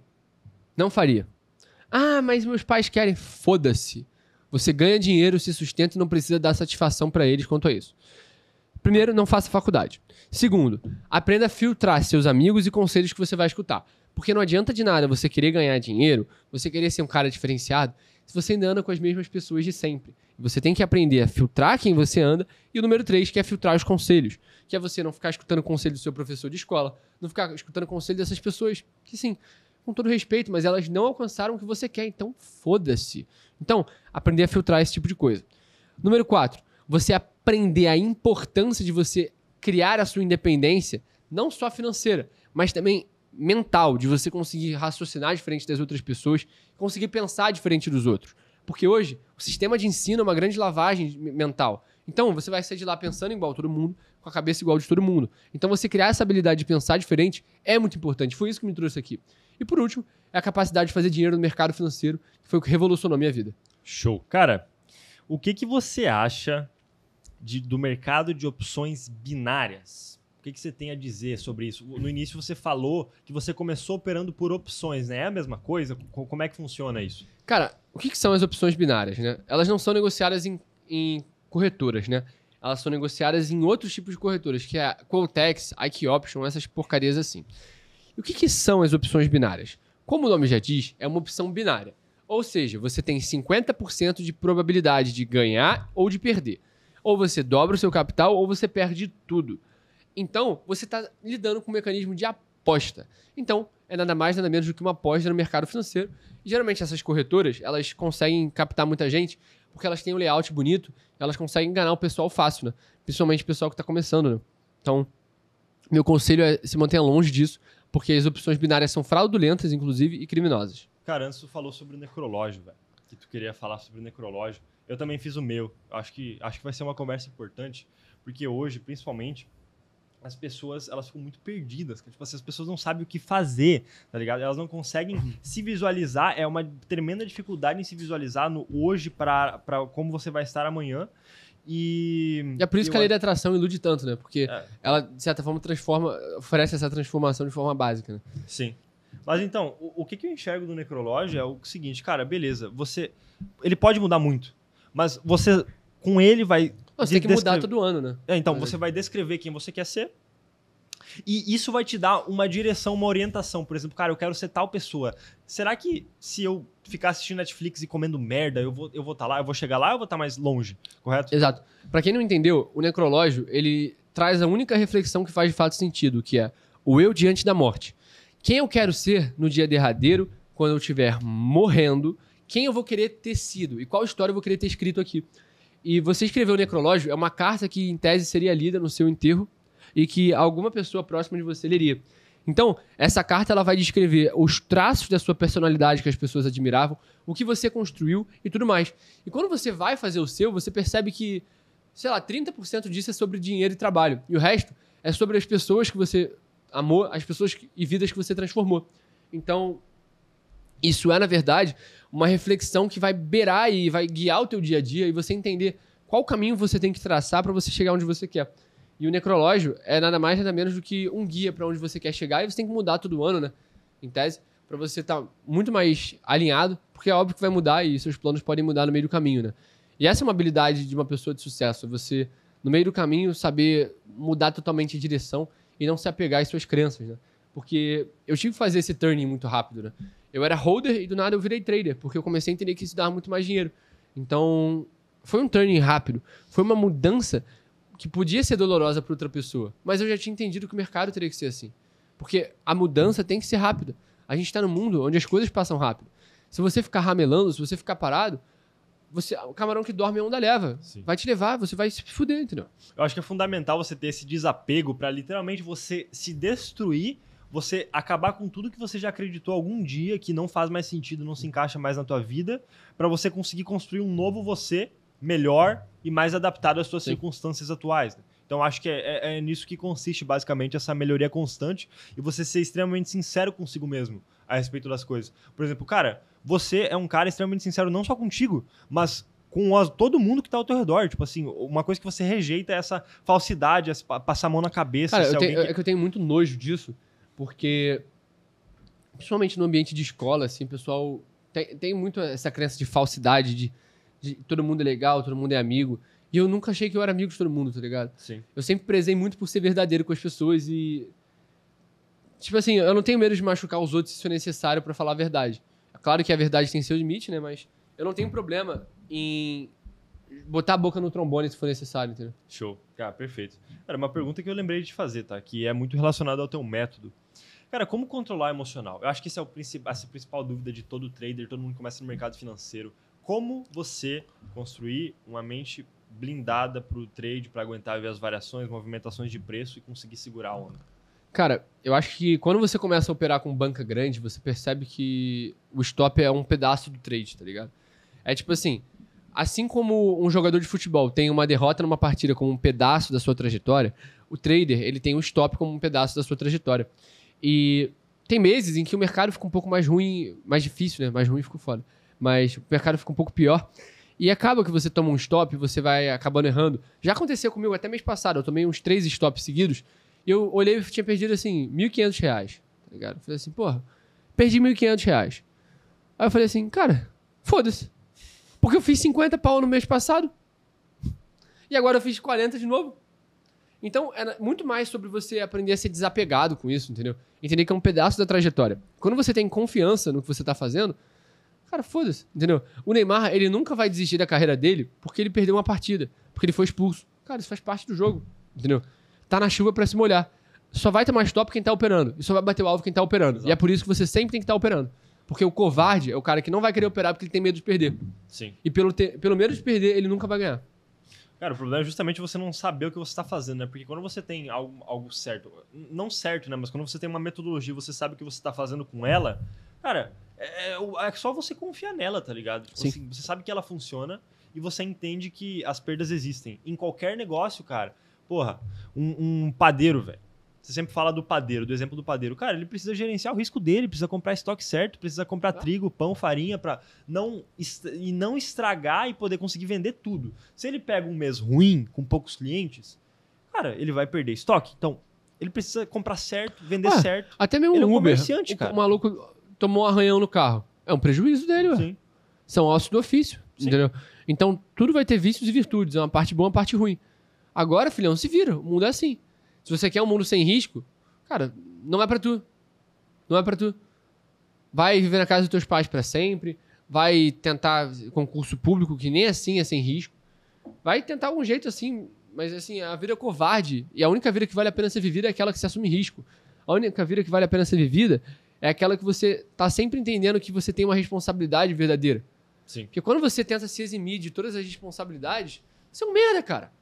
Não faria. Ah, mas meus pais querem. Foda-se. Você ganha dinheiro, se sustenta e não precisa dar satisfação para eles quanto a isso. Primeiro, não faça faculdade. Segundo, aprenda a filtrar seus amigos e conselhos que você vai escutar. Porque não adianta de nada você querer ganhar dinheiro, você querer ser um cara diferenciado, se você ainda anda com as mesmas pessoas de sempre. Você tem que aprender a filtrar quem você anda. E o número três, que é filtrar os conselhos. Que é você não ficar escutando o conselho do seu professor de escola, não ficar escutando o conselho dessas pessoas que, sim, com todo respeito, mas elas não alcançaram o que você quer, então foda-se. Então, aprender a filtrar esse tipo de coisa. Número quatro, você aprende aprender a importância de você criar a sua independência, não só financeira, mas também mental, de você conseguir raciocinar diferente das outras pessoas, conseguir pensar diferente dos outros. Porque hoje, o sistema de ensino é uma grande lavagem mental. Então, você vai sair de lá pensando igual todo mundo, com a cabeça igual de todo mundo. Então, você criar essa habilidade de pensar diferente é muito importante. Foi isso que me trouxe aqui. E por último, é a capacidade de fazer dinheiro no mercado financeiro, que foi o que revolucionou a minha vida. Show. Cara, o que, que você acha de, do mercado de opções binárias. O que, que você tem a dizer sobre isso? No início você falou que você começou operando por opções, né? É a mesma coisa? Como é que funciona isso? Cara, o que, que são as opções binárias, né? Elas não são negociadas em, em corretoras, né? Elas são negociadas em outros tipos de corretoras, que é a IQ Option, essas porcarias assim. E o que, que são as opções binárias? Como o nome já diz, é uma opção binária. Ou seja, você tem 50% de probabilidade de ganhar ou de perder. Ou você dobra o seu capital ou você perde tudo. Então, você está lidando com um mecanismo de aposta. Então, é nada mais, nada menos do que uma aposta no mercado financeiro. E, geralmente, essas corretoras, elas conseguem captar muita gente porque elas têm um layout bonito, elas conseguem enganar o pessoal fácil, né? Principalmente o pessoal que está começando, né? Então, meu conselho é se mantenha longe disso, porque as opções binárias são fraudulentas, inclusive, e criminosas. Cara, antes tu falou sobre o necrológio, velho. Que tu queria falar sobre o necrológio. Eu também fiz o meu. Acho que, acho que vai ser uma conversa importante, porque hoje, principalmente, as pessoas elas ficam muito perdidas. Tipo assim, as pessoas não sabem o que fazer, tá ligado? Elas não conseguem uhum. se visualizar. É uma tremenda dificuldade em se visualizar no hoje para como você vai estar amanhã. E, e é por isso que a lei da atração ilude tanto, né? Porque é. ela, de certa forma, transforma, oferece essa transformação de forma básica, né? Sim. Mas então, o, o que, que eu enxergo do necrológio é o seguinte, cara, beleza, você. Ele pode mudar muito. Mas você, com ele, vai. Você tem que descrever... mudar todo ano, né? É, então, Mas... você é. vai descrever quem você quer ser. E isso vai te dar uma direção, uma orientação. Por exemplo, cara, eu quero ser tal pessoa. Será que se eu ficar assistindo Netflix e comendo merda, eu vou estar eu vou tá lá, eu vou chegar lá, eu vou estar tá mais longe, correto? Exato. Para quem não entendeu, o necrológio, ele traz a única reflexão que faz de fato sentido, que é o eu diante da morte. Quem eu quero ser no dia derradeiro, quando eu estiver morrendo, quem eu vou querer ter sido e qual história eu vou querer ter escrito aqui. E você escreveu o necrológio, é uma carta que em tese seria lida no seu enterro e que alguma pessoa próxima de você leria. Então, essa carta ela vai descrever os traços da sua personalidade que as pessoas admiravam, o que você construiu e tudo mais. E quando você vai fazer o seu, você percebe que, sei lá, 30% disso é sobre dinheiro e trabalho, e o resto é sobre as pessoas que você amou, as pessoas que, e vidas que você transformou. Então, isso é, na verdade, uma reflexão que vai beirar e vai guiar o teu dia a dia e você entender qual caminho você tem que traçar para você chegar onde você quer. E o necrológio é nada mais nada menos do que um guia para onde você quer chegar e você tem que mudar todo ano, né? Em tese, para você estar tá muito mais alinhado, porque é óbvio que vai mudar e seus planos podem mudar no meio do caminho, né? E essa é uma habilidade de uma pessoa de sucesso, é você no meio do caminho saber mudar totalmente a direção e não se apegar às suas crenças, né? Porque eu tive que fazer esse turning muito rápido, né? eu era holder e do nada eu virei trader, porque eu comecei a entender que isso dava muito mais dinheiro. Então, foi um turning rápido, foi uma mudança que podia ser dolorosa para outra pessoa, mas eu já tinha entendido que o mercado teria que ser assim. Porque a mudança tem que ser rápida. A gente está num mundo onde as coisas passam rápido. Se você ficar ramelando, se você ficar parado, você, o camarão que dorme é onda leva. Sim. Vai te levar, você vai se fuder, entendeu? Eu acho que é fundamental você ter esse desapego para literalmente você se destruir você acabar com tudo que você já acreditou algum dia que não faz mais sentido, não se encaixa mais na tua vida, para você conseguir construir um novo você melhor e mais adaptado às suas Sim. circunstâncias atuais. Né? Então acho que é, é, é, nisso que consiste basicamente essa melhoria constante e você ser extremamente sincero consigo mesmo a respeito das coisas. Por exemplo, cara, você é um cara extremamente sincero não só contigo, mas com todo mundo que está ao teu redor. Tipo assim, uma coisa que você rejeita é essa falsidade, é essa, passar a mão na cabeça. Cara, eu tenho, que... é que eu tenho muito nojo disso porque, principalmente no ambiente de escola, assim, o pessoal tem, tem muito essa crença de falsidade, de, de todo mundo é legal, todo mundo é amigo. E eu nunca achei que eu era amigo de todo mundo, tá ligado? Sim. Eu sempre prezei muito por ser verdadeiro com as pessoas e. Tipo assim, eu não tenho medo de machucar os outros se isso é necessário para falar a verdade. É claro que a verdade tem seu limite, né? Mas eu não tenho problema em botar a boca no trombone se for necessário, entendeu? Show. Ah, Cara, perfeito. Era uma pergunta que eu lembrei de fazer, tá? Que é muito relacionada ao teu método. Cara, como controlar o emocional? Eu acho que essa é o principal, essa é a principal dúvida de todo trader, todo mundo começa no mercado financeiro. Como você construir uma mente blindada para o trade, para aguentar ver as variações, movimentações de preço e conseguir segurar a onda? Cara, eu acho que quando você começa a operar com banca grande, você percebe que o stop é um pedaço do trade, tá ligado? É tipo assim, assim como um jogador de futebol tem uma derrota numa partida como um pedaço da sua trajetória, o trader ele tem o um stop como um pedaço da sua trajetória. E tem meses em que o mercado fica um pouco mais ruim, mais difícil, né? Mais ruim ficou foda. Mas o mercado fica um pouco pior. E acaba que você toma um stop, você vai acabando errando. Já aconteceu comigo até mês passado, eu tomei uns três stops seguidos. E eu olhei e tinha perdido assim, 1.500 reais. Tá ligado? falei assim, porra, perdi 1.500 reais. Aí eu falei assim, cara, foda-se. Porque eu fiz 50 pau no mês passado. E agora eu fiz 40 de novo. Então, é muito mais sobre você aprender a ser desapegado com isso, entendeu? Entender que é um pedaço da trajetória. Quando você tem confiança no que você tá fazendo, cara, foda-se, entendeu? O Neymar, ele nunca vai desistir da carreira dele porque ele perdeu uma partida, porque ele foi expulso. Cara, isso faz parte do jogo, entendeu? Tá na chuva para se molhar. Só vai ter mais top quem tá operando. E só vai bater o alvo quem tá operando. Exato. E é por isso que você sempre tem que estar tá operando. Porque o covarde é o cara que não vai querer operar porque ele tem medo de perder. Sim. E pelo, te... pelo medo de perder, ele nunca vai ganhar. Cara, o problema é justamente você não saber o que você está fazendo, né? Porque quando você tem algo, algo certo, não certo, né? Mas quando você tem uma metodologia você sabe o que você está fazendo com ela, cara, é, é, é, só você confiar nela, tá ligado? Tipo, Sim. Assim, você sabe que ela funciona e você entende que as perdas existem. Em qualquer negócio, cara, porra, um, um padeiro, velho. Você sempre fala do padeiro, do exemplo do padeiro. Cara, ele precisa gerenciar o risco dele, precisa comprar estoque certo, precisa comprar tá. trigo, pão, farinha para não e não estragar e poder conseguir vender tudo. Se ele pega um mês ruim, com poucos clientes, cara, ele vai perder estoque. Então, ele precisa comprar certo, vender ah, certo. Até mesmo ele é um Uber, comerciante, cara. O maluco tomou um arranhão no carro. É um prejuízo dele, ué. Sim. São ossos do ofício, Sim. entendeu? Então, tudo vai ter vícios e virtudes. É uma parte boa, uma parte ruim. Agora, filhão, se vira. O mundo é assim. Se você quer um mundo sem risco, cara, não é para tu. Não é para tu. Vai viver na casa dos teus pais para sempre, vai tentar concurso público que nem assim é sem risco. Vai tentar algum jeito assim, mas assim, a vida é covarde e a única vida que vale a pena ser vivida é aquela que se assume risco. A única vida que vale a pena ser vivida é aquela que você tá sempre entendendo que você tem uma responsabilidade verdadeira. Sim. Porque quando você tenta se eximir de todas as responsabilidades, você é um merda, cara.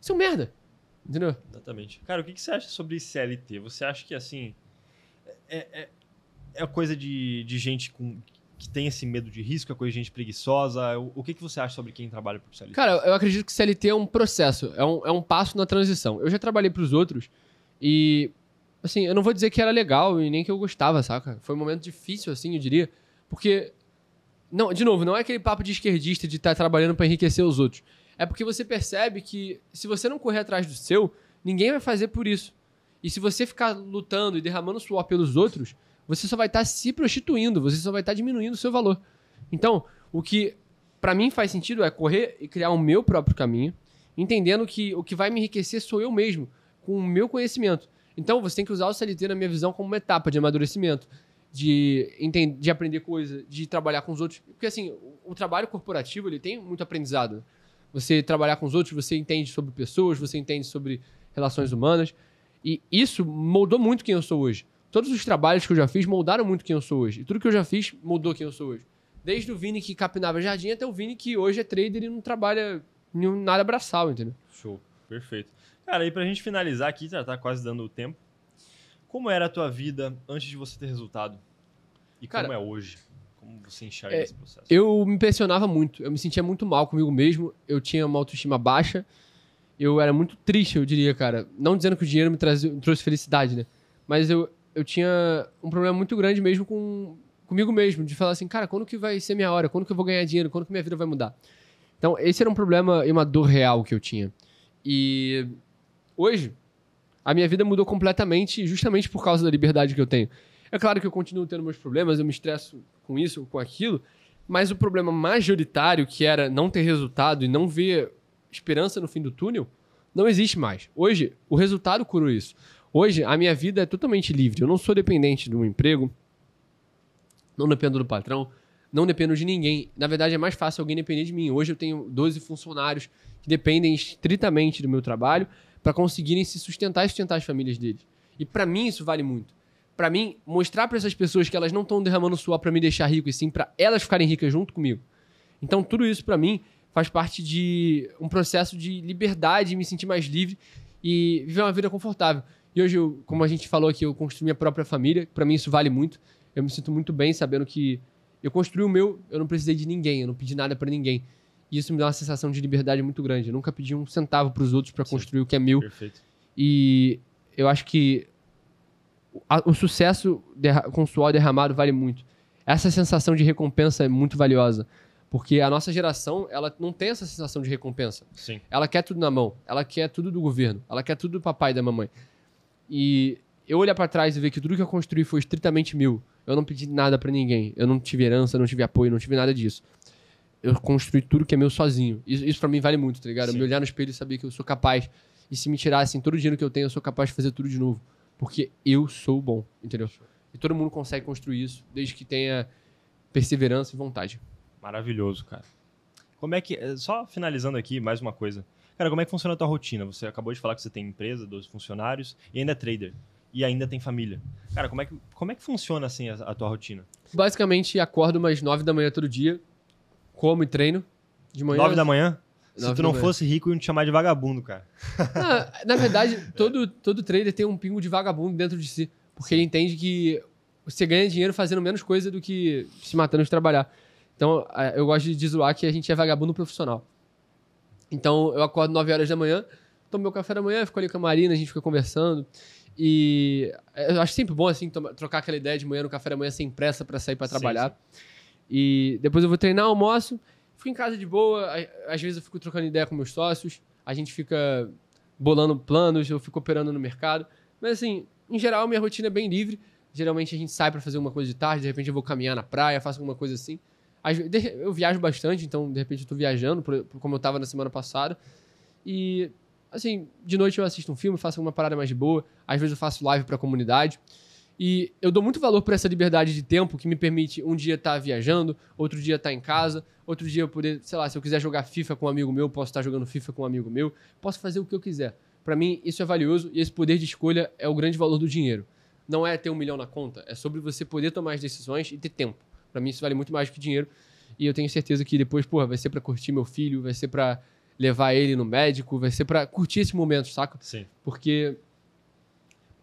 Você é um merda. Entendeu? Exatamente. Cara, o que, você acha sobre CLT? Você acha que, assim, é, é, é coisa de, de gente com, que tem esse medo de risco, é coisa de gente preguiçosa? O, o que, que você acha sobre quem trabalha para o CLT? Cara, eu acredito que CLT é um processo, é um, é um passo na transição. Eu já trabalhei para os outros e, assim, eu não vou dizer que era legal e nem que eu gostava, saca? Foi um momento difícil, assim, eu diria, porque... Não, de novo, não é aquele papo de esquerdista de estar tá trabalhando para enriquecer os outros é porque você percebe que se você não correr atrás do seu, ninguém vai fazer por isso. E se você ficar lutando e derramando suor pelos outros, você só vai estar tá se prostituindo, você só vai estar tá diminuindo o seu valor. Então, o que para mim faz sentido é correr e criar o meu próprio caminho, entendendo que o que vai me enriquecer sou eu mesmo, com o meu conhecimento. Então, você tem que usar o CLT, na minha visão, como uma etapa de amadurecimento, de, entender, de aprender coisa, de trabalhar com os outros. Porque, assim, o, o trabalho corporativo ele tem muito aprendizado. Né? você trabalhar com os outros, você entende sobre pessoas, você entende sobre relações humanas. E isso moldou muito quem eu sou hoje. Todos os trabalhos que eu já fiz moldaram muito quem eu sou hoje. E tudo que eu já fiz mudou quem eu sou hoje. Desde o Vini que capinava jardim até o Vini que hoje é trader e não trabalha em nada braçal, entendeu? Show, perfeito. Cara, e pra gente finalizar aqui, já tá quase dando o tempo. Como era a tua vida antes de você ter resultado? E Cara, como é hoje? Como você enxerga é, esse processo? Eu me impressionava muito, eu me sentia muito mal comigo mesmo, eu tinha uma autoestima baixa, eu era muito triste, eu diria, cara. Não dizendo que o dinheiro me, traz, me trouxe felicidade, né? Mas eu, eu tinha um problema muito grande mesmo com comigo mesmo, de falar assim, cara, quando que vai ser minha hora? Quando que eu vou ganhar dinheiro? Quando que minha vida vai mudar? Então, esse era um problema e uma dor real que eu tinha. E hoje, a minha vida mudou completamente justamente por causa da liberdade que eu tenho. É claro que eu continuo tendo meus problemas, eu me estresso com isso ou com aquilo, mas o problema majoritário, que era não ter resultado e não ver esperança no fim do túnel, não existe mais. Hoje, o resultado curou isso. Hoje, a minha vida é totalmente livre. Eu não sou dependente de um emprego, não dependo do patrão, não dependo de ninguém. Na verdade, é mais fácil alguém depender de mim. Hoje eu tenho 12 funcionários que dependem estritamente do meu trabalho para conseguirem se sustentar e sustentar as famílias deles. E para mim isso vale muito para mim, mostrar para essas pessoas que elas não estão derramando suor para me deixar rico, e sim para elas ficarem ricas junto comigo. Então, tudo isso para mim faz parte de um processo de liberdade, me sentir mais livre e viver uma vida confortável. E hoje, eu, como a gente falou aqui, eu construí minha própria família, para mim isso vale muito. Eu me sinto muito bem sabendo que eu construí o meu, eu não precisei de ninguém, eu não pedi nada para ninguém. E isso me dá uma sensação de liberdade muito grande. Eu nunca pedi um centavo para os outros para construir o que é meu. Perfeito. E eu acho que o sucesso com o suor derramado vale muito. Essa sensação de recompensa é muito valiosa. Porque a nossa geração, ela não tem essa sensação de recompensa. Sim. Ela quer tudo na mão. Ela quer tudo do governo. Ela quer tudo do papai e da mamãe. E eu olhar para trás e ver que tudo que eu construí foi estritamente meu. Eu não pedi nada para ninguém. Eu não tive herança, não tive apoio, não tive nada disso. Eu construí tudo que é meu sozinho. Isso, isso para mim vale muito, tá ligado? Sim. Eu me olhar no espelho e saber que eu sou capaz. E se me tirassem todo o dinheiro que eu tenho, eu sou capaz de fazer tudo de novo porque eu sou bom, entendeu? E todo mundo consegue construir isso, desde que tenha perseverança e vontade. Maravilhoso, cara. Como é que. Eh, só finalizando aqui, mais uma coisa. Cara, como é que funciona a tua rotina? Você acabou de falar que você tem empresa, 12 funcionários e ainda é trader. E ainda tem família. Cara, como é que, como é que funciona assim a, a tua rotina? Basicamente, acordo umas 9 da manhã todo dia, como e treino. De manhã. 9 da manhã? Se tu não fosse rico, iam te chamar de vagabundo, cara. Ah, na verdade, todo, todo trader tem um pingo de vagabundo dentro de si. Porque ele entende que você ganha dinheiro fazendo menos coisa do que se matando de trabalhar. Então, eu gosto de zoar que a gente é vagabundo profissional. Então, eu acordo 9 horas da manhã, tomo meu café da manhã, fico ali com a Marina, a gente fica conversando. E é, eu acho sempre bom, assim, trocar aquela ideia de manhã no café da manhã sem pressa para sair para trabalhar. Sim, sim. E depois eu vou treinar, almoço. Fico em casa de boa, às vezes eu fico trocando ideia com meus sócios, a gente fica bolando planos, eu fico operando no mercado. Mas assim, em geral, minha rotina é bem livre. Geralmente a gente sai para fazer uma coisa de tarde, de repente eu vou caminhar na praia, faço alguma coisa assim. Eu viajo bastante, então de repente eu tô viajando, como eu tava na semana passada. E assim, de noite eu assisto um filme, faço alguma parada mais de boa. Às vezes eu faço live para a comunidade. E eu dou muito valor para essa liberdade de tempo que me permite um dia estar tá viajando, outro dia estar tá em casa, outro dia eu poder, sei lá, se eu quiser jogar FIFA com um amigo meu, posso estar tá jogando FIFA com um amigo meu, posso fazer o que eu quiser. Para mim, isso é valioso e esse poder de escolha é o grande valor do dinheiro. Não é ter um milhão na conta, é sobre você poder tomar as decisões e ter tempo. Para mim, isso vale muito mais do que dinheiro. E eu tenho certeza que depois, porra, vai ser para curtir meu filho, vai ser para levar ele no médico, vai ser para curtir esse momento, saca? Sim. Porque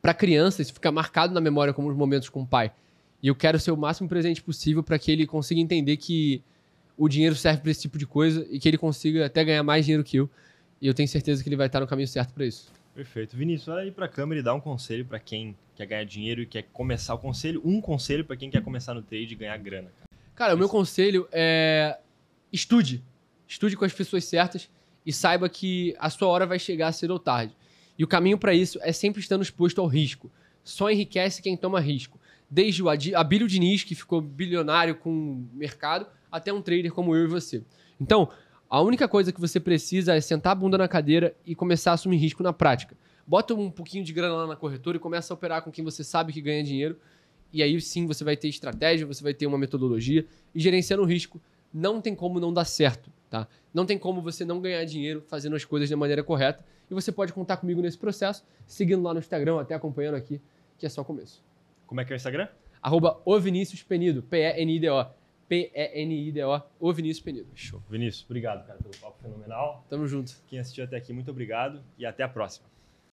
para criança, isso fica marcado na memória como os momentos com o pai. E eu quero ser o máximo presente possível para que ele consiga entender que o dinheiro serve para esse tipo de coisa e que ele consiga até ganhar mais dinheiro que eu. E eu tenho certeza que ele vai estar no caminho certo para isso. Perfeito. Vinícius, olha aí para a câmera e dá um conselho para quem quer ganhar dinheiro e quer começar o conselho. Um conselho para quem quer começar no trade e ganhar grana. Cara, cara o meu conselho é estude. Estude com as pessoas certas e saiba que a sua hora vai chegar cedo ou tarde. E o caminho para isso é sempre estando exposto ao risco. Só enriquece quem toma risco. Desde o Abílio Diniz, que ficou bilionário com o mercado, até um trader como eu e você. Então, a única coisa que você precisa é sentar a bunda na cadeira e começar a assumir risco na prática. Bota um pouquinho de grana lá na corretora e começa a operar com quem você sabe que ganha dinheiro. E aí sim você vai ter estratégia, você vai ter uma metodologia. E gerenciando o risco, não tem como não dar certo, tá? Não tem como você não ganhar dinheiro fazendo as coisas da maneira correta. E você pode contar comigo nesse processo, seguindo lá no Instagram, até acompanhando aqui, que é só o começo. Como é que é o Instagram? Arroba o Vinícius Penido, P-E-N-I-D-O. P-E-N-I-D-O, o Vinícius Penido. Show. Vinícius, obrigado, cara, pelo papo fenomenal. Tamo junto. Quem assistiu até aqui, muito obrigado e até a próxima.